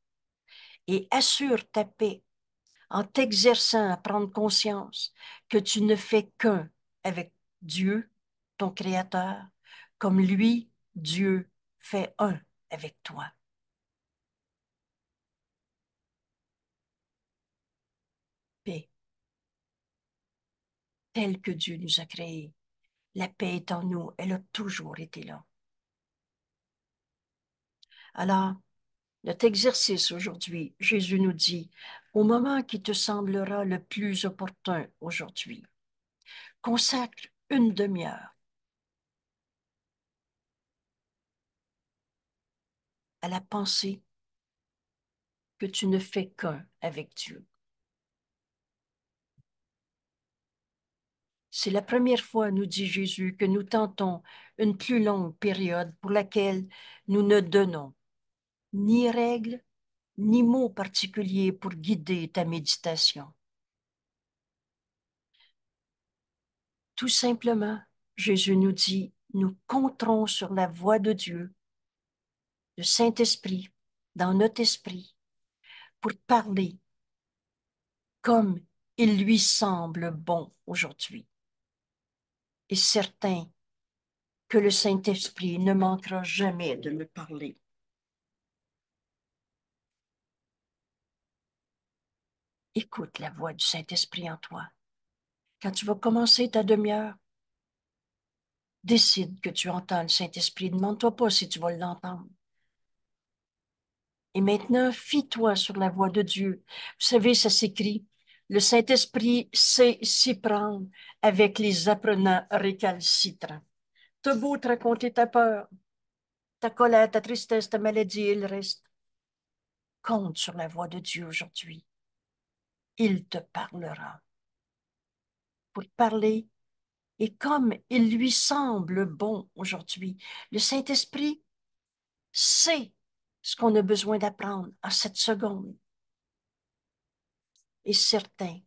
Et assure ta paix en t'exerçant à prendre conscience que tu ne fais qu'un avec Dieu, ton Créateur, comme lui, Dieu, fait un avec toi. Paix. Telle que Dieu nous a créés, la paix est en nous, elle a toujours été là. Alors, notre exercice aujourd'hui, Jésus nous dit, au moment qui te semblera le plus opportun aujourd'hui, consacre une demi-heure à la pensée que tu ne fais qu'un avec Dieu. C'est la première fois, nous dit Jésus, que nous tentons une plus longue période pour laquelle nous ne donnons ni règles, ni mots particuliers pour guider ta méditation. Tout simplement, Jésus nous dit, nous compterons sur la voix de Dieu, le Saint-Esprit, dans notre esprit, pour parler comme il lui semble bon aujourd'hui. Et certain que le Saint-Esprit ne manquera jamais de le parler. écoute la voix du Saint-Esprit en toi. Quand tu vas commencer ta demi-heure, décide que tu entends le Saint-Esprit. Demande-toi pas si tu vas l'entendre. Et maintenant, fie-toi sur la voix de Dieu. Vous savez, ça s'écrit. Le Saint-Esprit sait s'y prendre avec les apprenants récalcitrants. te beau te raconter ta peur, ta colère, ta tristesse, ta maladie il reste. Compte sur la voix de Dieu aujourd'hui il te parlera. Pour te parler, et comme il lui semble bon aujourd'hui, le Saint-Esprit sait ce qu'on a besoin d'apprendre à cette seconde. Et certain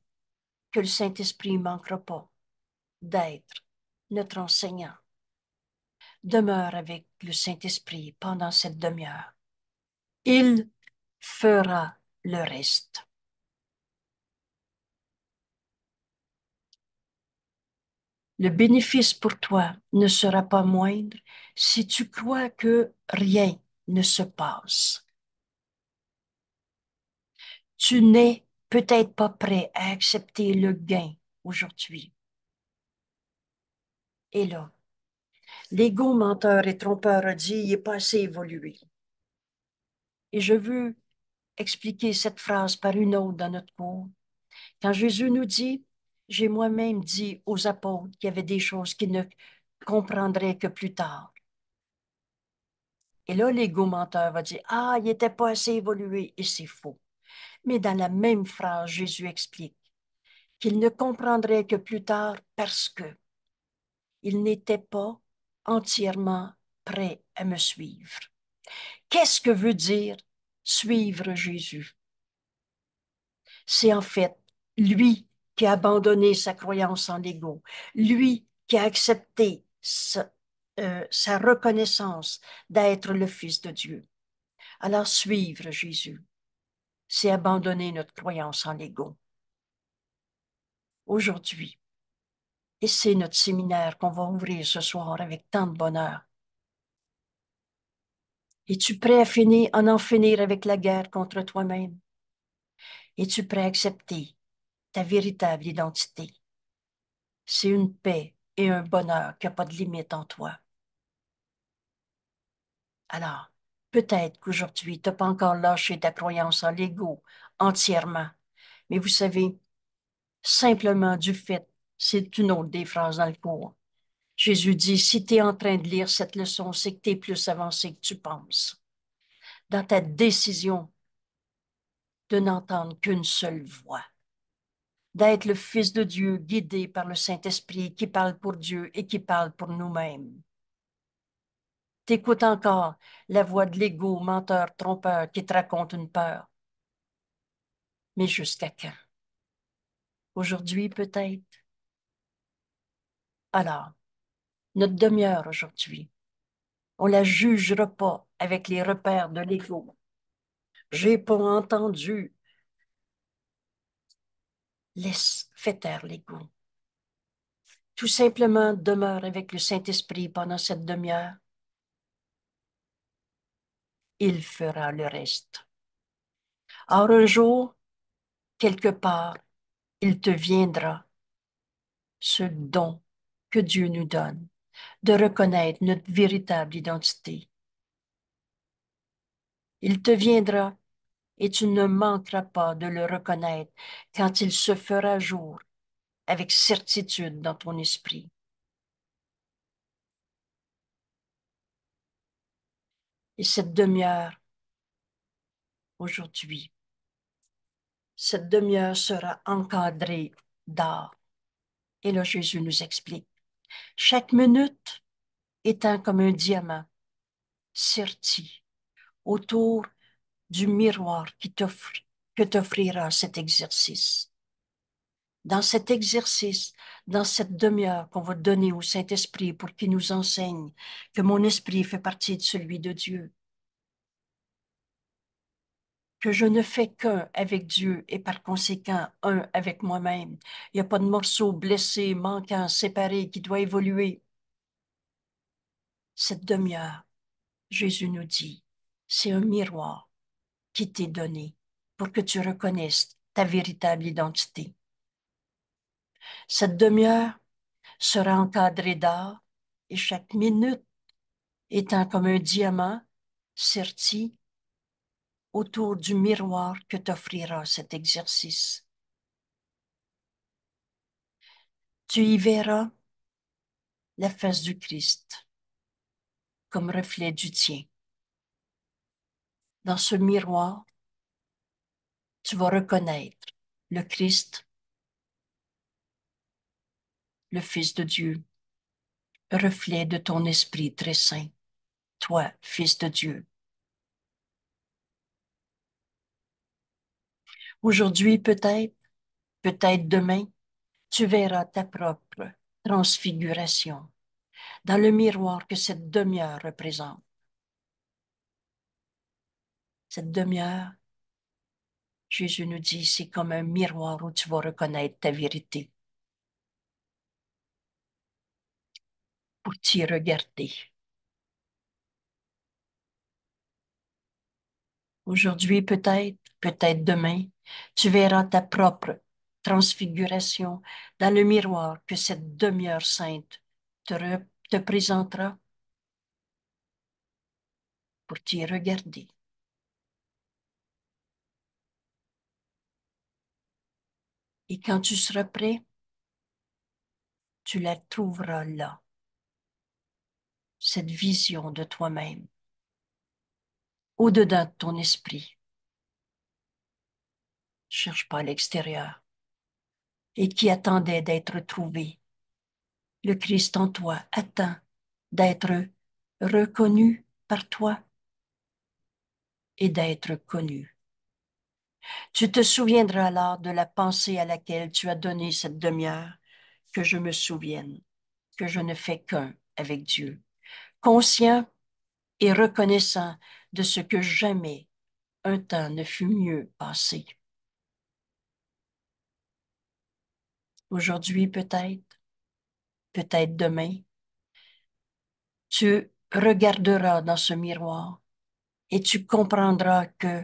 que le Saint-Esprit ne manquera pas d'être notre enseignant. Demeure avec le Saint-Esprit pendant cette demi-heure. Il fera le reste. le bénéfice pour toi ne sera pas moindre si tu crois que rien ne se passe. Tu n'es peut-être pas prêt à accepter le gain aujourd'hui. Et là, l'ego menteur et trompeur a dit, il n'est pas assez évolué. Et je veux expliquer cette phrase par une autre dans notre cours. Quand Jésus nous dit, j'ai moi-même dit aux apôtres qu'il y avait des choses qu'ils ne comprendraient que plus tard. Et là, l'ego menteur va dire Ah, il n'était pas assez évolué, et c'est faux. Mais dans la même phrase, Jésus explique qu'il ne comprendrait que plus tard parce que il n'était pas entièrement prêt à me suivre. Qu'est-ce que veut dire suivre Jésus? C'est en fait lui qui a abandonné sa croyance en l'ego, lui qui a accepté euh, sa reconnaissance d'être le Fils de Dieu. Alors suivre Jésus, c'est abandonner notre croyance en l'ego. Aujourd'hui, et c'est notre séminaire qu'on va ouvrir ce soir avec tant de bonheur. Es-tu prêt à finir, en en finir avec la guerre contre toi-même? Es-tu prêt à accepter ta véritable identité. C'est une paix et un bonheur qui n'a pas de limite en toi. Alors, peut-être qu'aujourd'hui, tu n'as pas encore lâché ta croyance en l'ego entièrement. Mais vous savez, simplement du fait, c'est une autre des phrases dans le cours. Jésus dit, si tu es en train de lire cette leçon, c'est que tu es plus avancé que tu penses. Dans ta décision de n'entendre qu'une seule voix d'être le Fils de Dieu guidé par le Saint-Esprit qui parle pour Dieu et qui parle pour nous-mêmes. T'écoutes encore la voix de l'ego, menteur, trompeur qui te raconte une peur. Mais jusqu'à quand? Aujourd'hui peut-être? Alors, notre demi-heure aujourd'hui, on la jugera pas avec les repères de l'ego. J'ai pas entendu. Laisse, fais taire goûts. Tout simplement, demeure avec le Saint-Esprit pendant cette demi-heure. Il fera le reste. Or, un jour, quelque part, il te viendra ce don que Dieu nous donne de reconnaître notre véritable identité. Il te viendra et tu ne manqueras pas de le reconnaître quand il se fera jour avec certitude dans ton esprit. Et cette demi-heure, aujourd'hui, cette demi-heure sera encadrée d'art. Et là, Jésus nous explique. Chaque minute étant comme un diamant serti autour du miroir qui que t'offrira cet exercice. Dans cet exercice, dans cette demi-heure qu'on va donner au Saint-Esprit pour qu'il nous enseigne que mon esprit fait partie de celui de Dieu, que je ne fais qu'un avec Dieu et par conséquent un avec moi-même. Il n'y a pas de morceau blessé, manquant, séparé qui doit évoluer. Cette demi-heure, Jésus nous dit, c'est un miroir qui t'est donné pour que tu reconnaisses ta véritable identité. Cette demi-heure sera encadrée d'art et chaque minute étant comme un diamant serti autour du miroir que t'offrira cet exercice. Tu y verras la face du Christ comme reflet du tien dans ce miroir, tu vas reconnaître le Christ, le Fils de Dieu, reflet de ton Esprit très saint, toi, Fils de Dieu. Aujourd'hui peut-être, peut-être demain, tu verras ta propre transfiguration dans le miroir que cette demi-heure représente cette demi-heure, Jésus nous dit, c'est comme un miroir où tu vas reconnaître ta vérité. Pour t'y regarder. Aujourd'hui, peut-être, peut-être demain, tu verras ta propre transfiguration dans le miroir que cette demi-heure sainte te, présentera pour t'y regarder. Et quand tu seras prêt, tu la trouveras là, cette vision de toi-même, au-dedans de ton esprit. Cherche pas à l'extérieur. Et qui attendait d'être trouvé. Le Christ en toi attend d'être reconnu par toi et d'être connu. Tu te souviendras alors de la pensée à laquelle tu as donné cette demi-heure, que je me souvienne, que je ne fais qu'un avec Dieu, conscient et reconnaissant de ce que jamais un temps ne fut mieux passé. Aujourd'hui peut-être, peut-être demain, tu regarderas dans ce miroir et tu comprendras que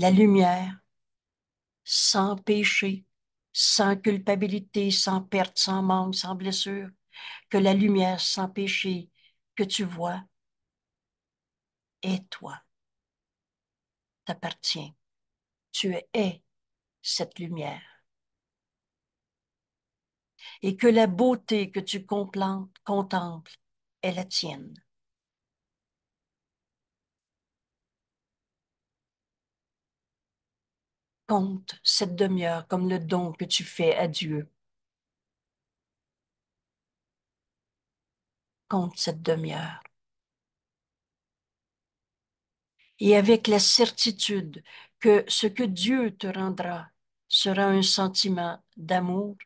la lumière, sans péché, sans culpabilité, sans perte, sans manque, sans blessure, que la lumière sans péché que tu vois est toi, t'appartient. Tu es cette lumière. Et que la beauté que tu contemples est la tienne. compte cette demi-heure comme le don que tu fais à Dieu. Compte cette demi-heure. Et avec la certitude que ce que Dieu te rendra sera un sentiment d'amour,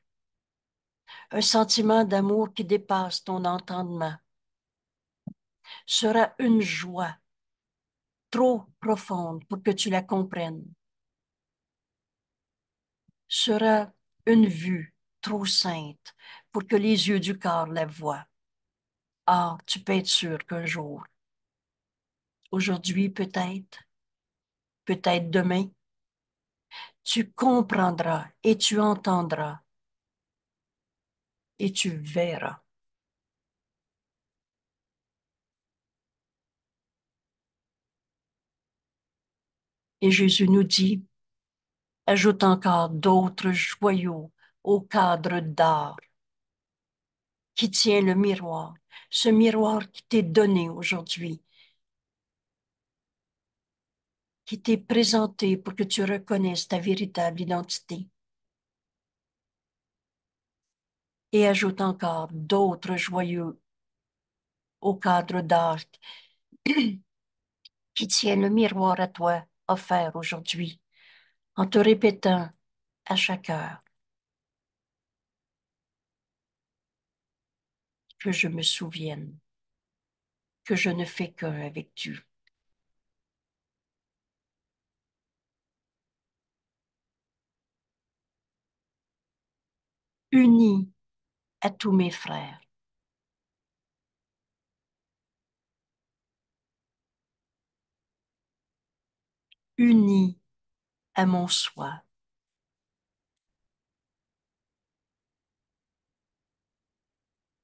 un sentiment d'amour qui dépasse ton entendement, sera une joie trop profonde pour que tu la comprennes sera une vue trop sainte pour que les yeux du corps la voient. Or, ah, tu peux être sûr qu'un jour, aujourd'hui peut-être, peut-être demain, tu comprendras et tu entendras et tu verras. Et Jésus nous dit, ajoute encore d'autres joyaux au cadre d'art qui tient le miroir, ce miroir qui t'est donné aujourd'hui, qui t'est présenté pour que tu reconnaisses ta véritable identité. Et ajoute encore d'autres joyaux au cadre d'art qui tient le miroir à toi offert aujourd'hui en te répétant à chaque heure que je me souvienne que je ne fais qu'un avec Dieu. Unis à tous mes frères. Unis à mon soi.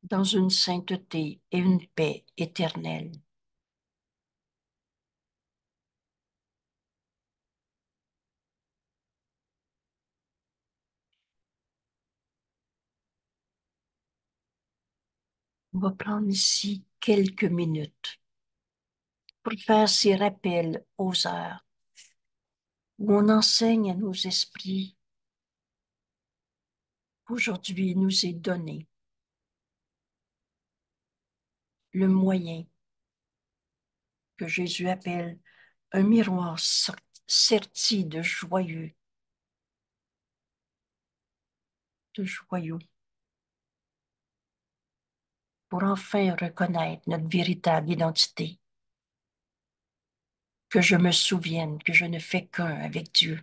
dans une sainteté et une paix éternelle. On va prendre ici quelques minutes pour faire ces rappels aux heures où on enseigne à nos esprits aujourd'hui nous est donné le moyen que Jésus appelle un miroir certi de joyeux, de joyeux, pour enfin reconnaître notre véritable identité que je me souvienne que je ne fais qu'un avec Dieu.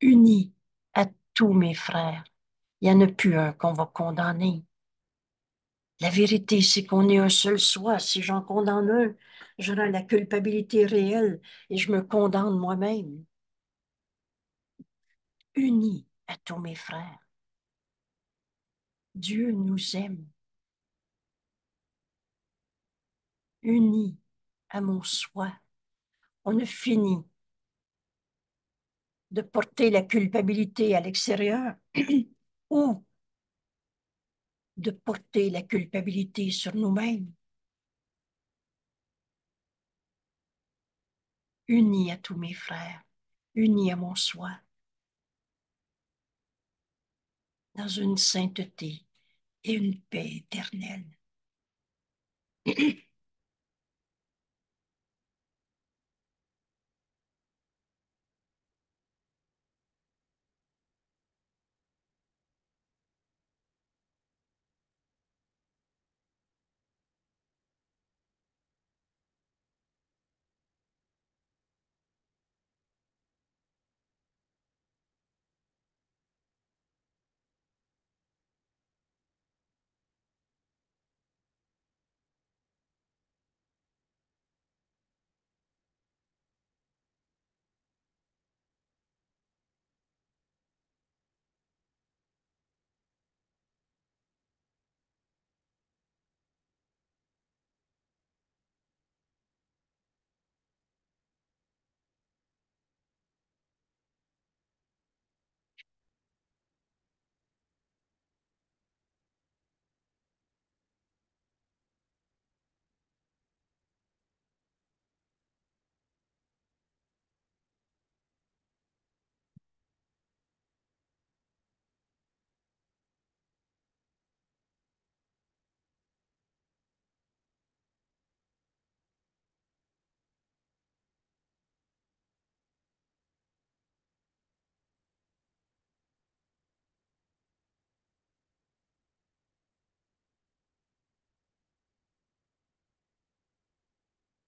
Unis à tous mes frères, il n'y en a plus un qu'on va condamner. La vérité, c'est qu'on est un seul soi. Si j'en condamne un, j'aurai la culpabilité réelle et je me condamne moi-même. Unis à tous mes frères. Dieu nous aime. Unis à mon soi. On ne finit de porter la culpabilité à l'extérieur ou de porter la culpabilité sur nous-mêmes. Unis à tous mes frères, unis à mon soi, dans une sainteté et une paix éternelle.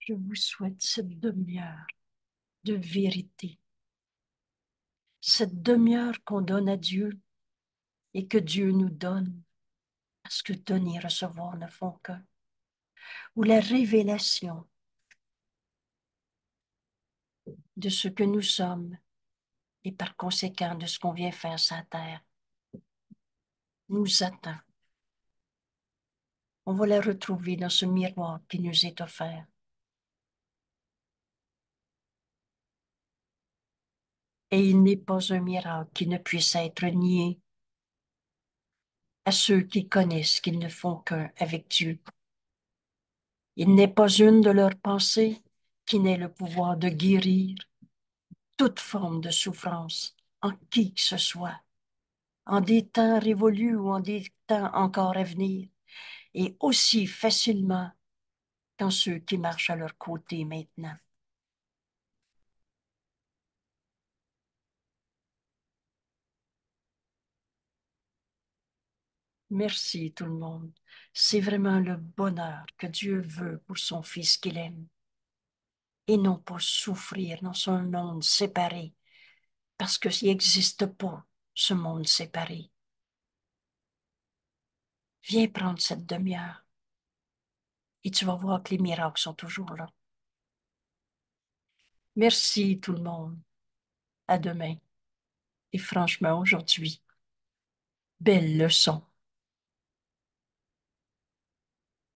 je vous souhaite cette demi-heure de vérité, cette demi-heure qu'on donne à Dieu et que Dieu nous donne, parce que donner et recevoir ne font qu'un, où la révélation de ce que nous sommes et par conséquent de ce qu'on vient faire sur la terre nous attend. On va la retrouver dans ce miroir qui nous est offert et il n'est pas un miracle qui ne puisse être nié à ceux qui connaissent qu'ils ne font qu'un avec Dieu. Il n'est pas une de leurs pensées qui n'ait le pouvoir de guérir toute forme de souffrance en qui que ce soit, en des temps révolus ou en des temps encore à venir, et aussi facilement qu'en ceux qui marchent à leur côté maintenant. Merci tout le monde. C'est vraiment le bonheur que Dieu veut pour son Fils qu'il aime. Et non pas souffrir dans son monde séparé, parce qu'il n'existe pas ce monde séparé. Viens prendre cette demi-heure et tu vas voir que les miracles sont toujours là. Merci tout le monde. À demain. Et franchement, aujourd'hui, belle leçon.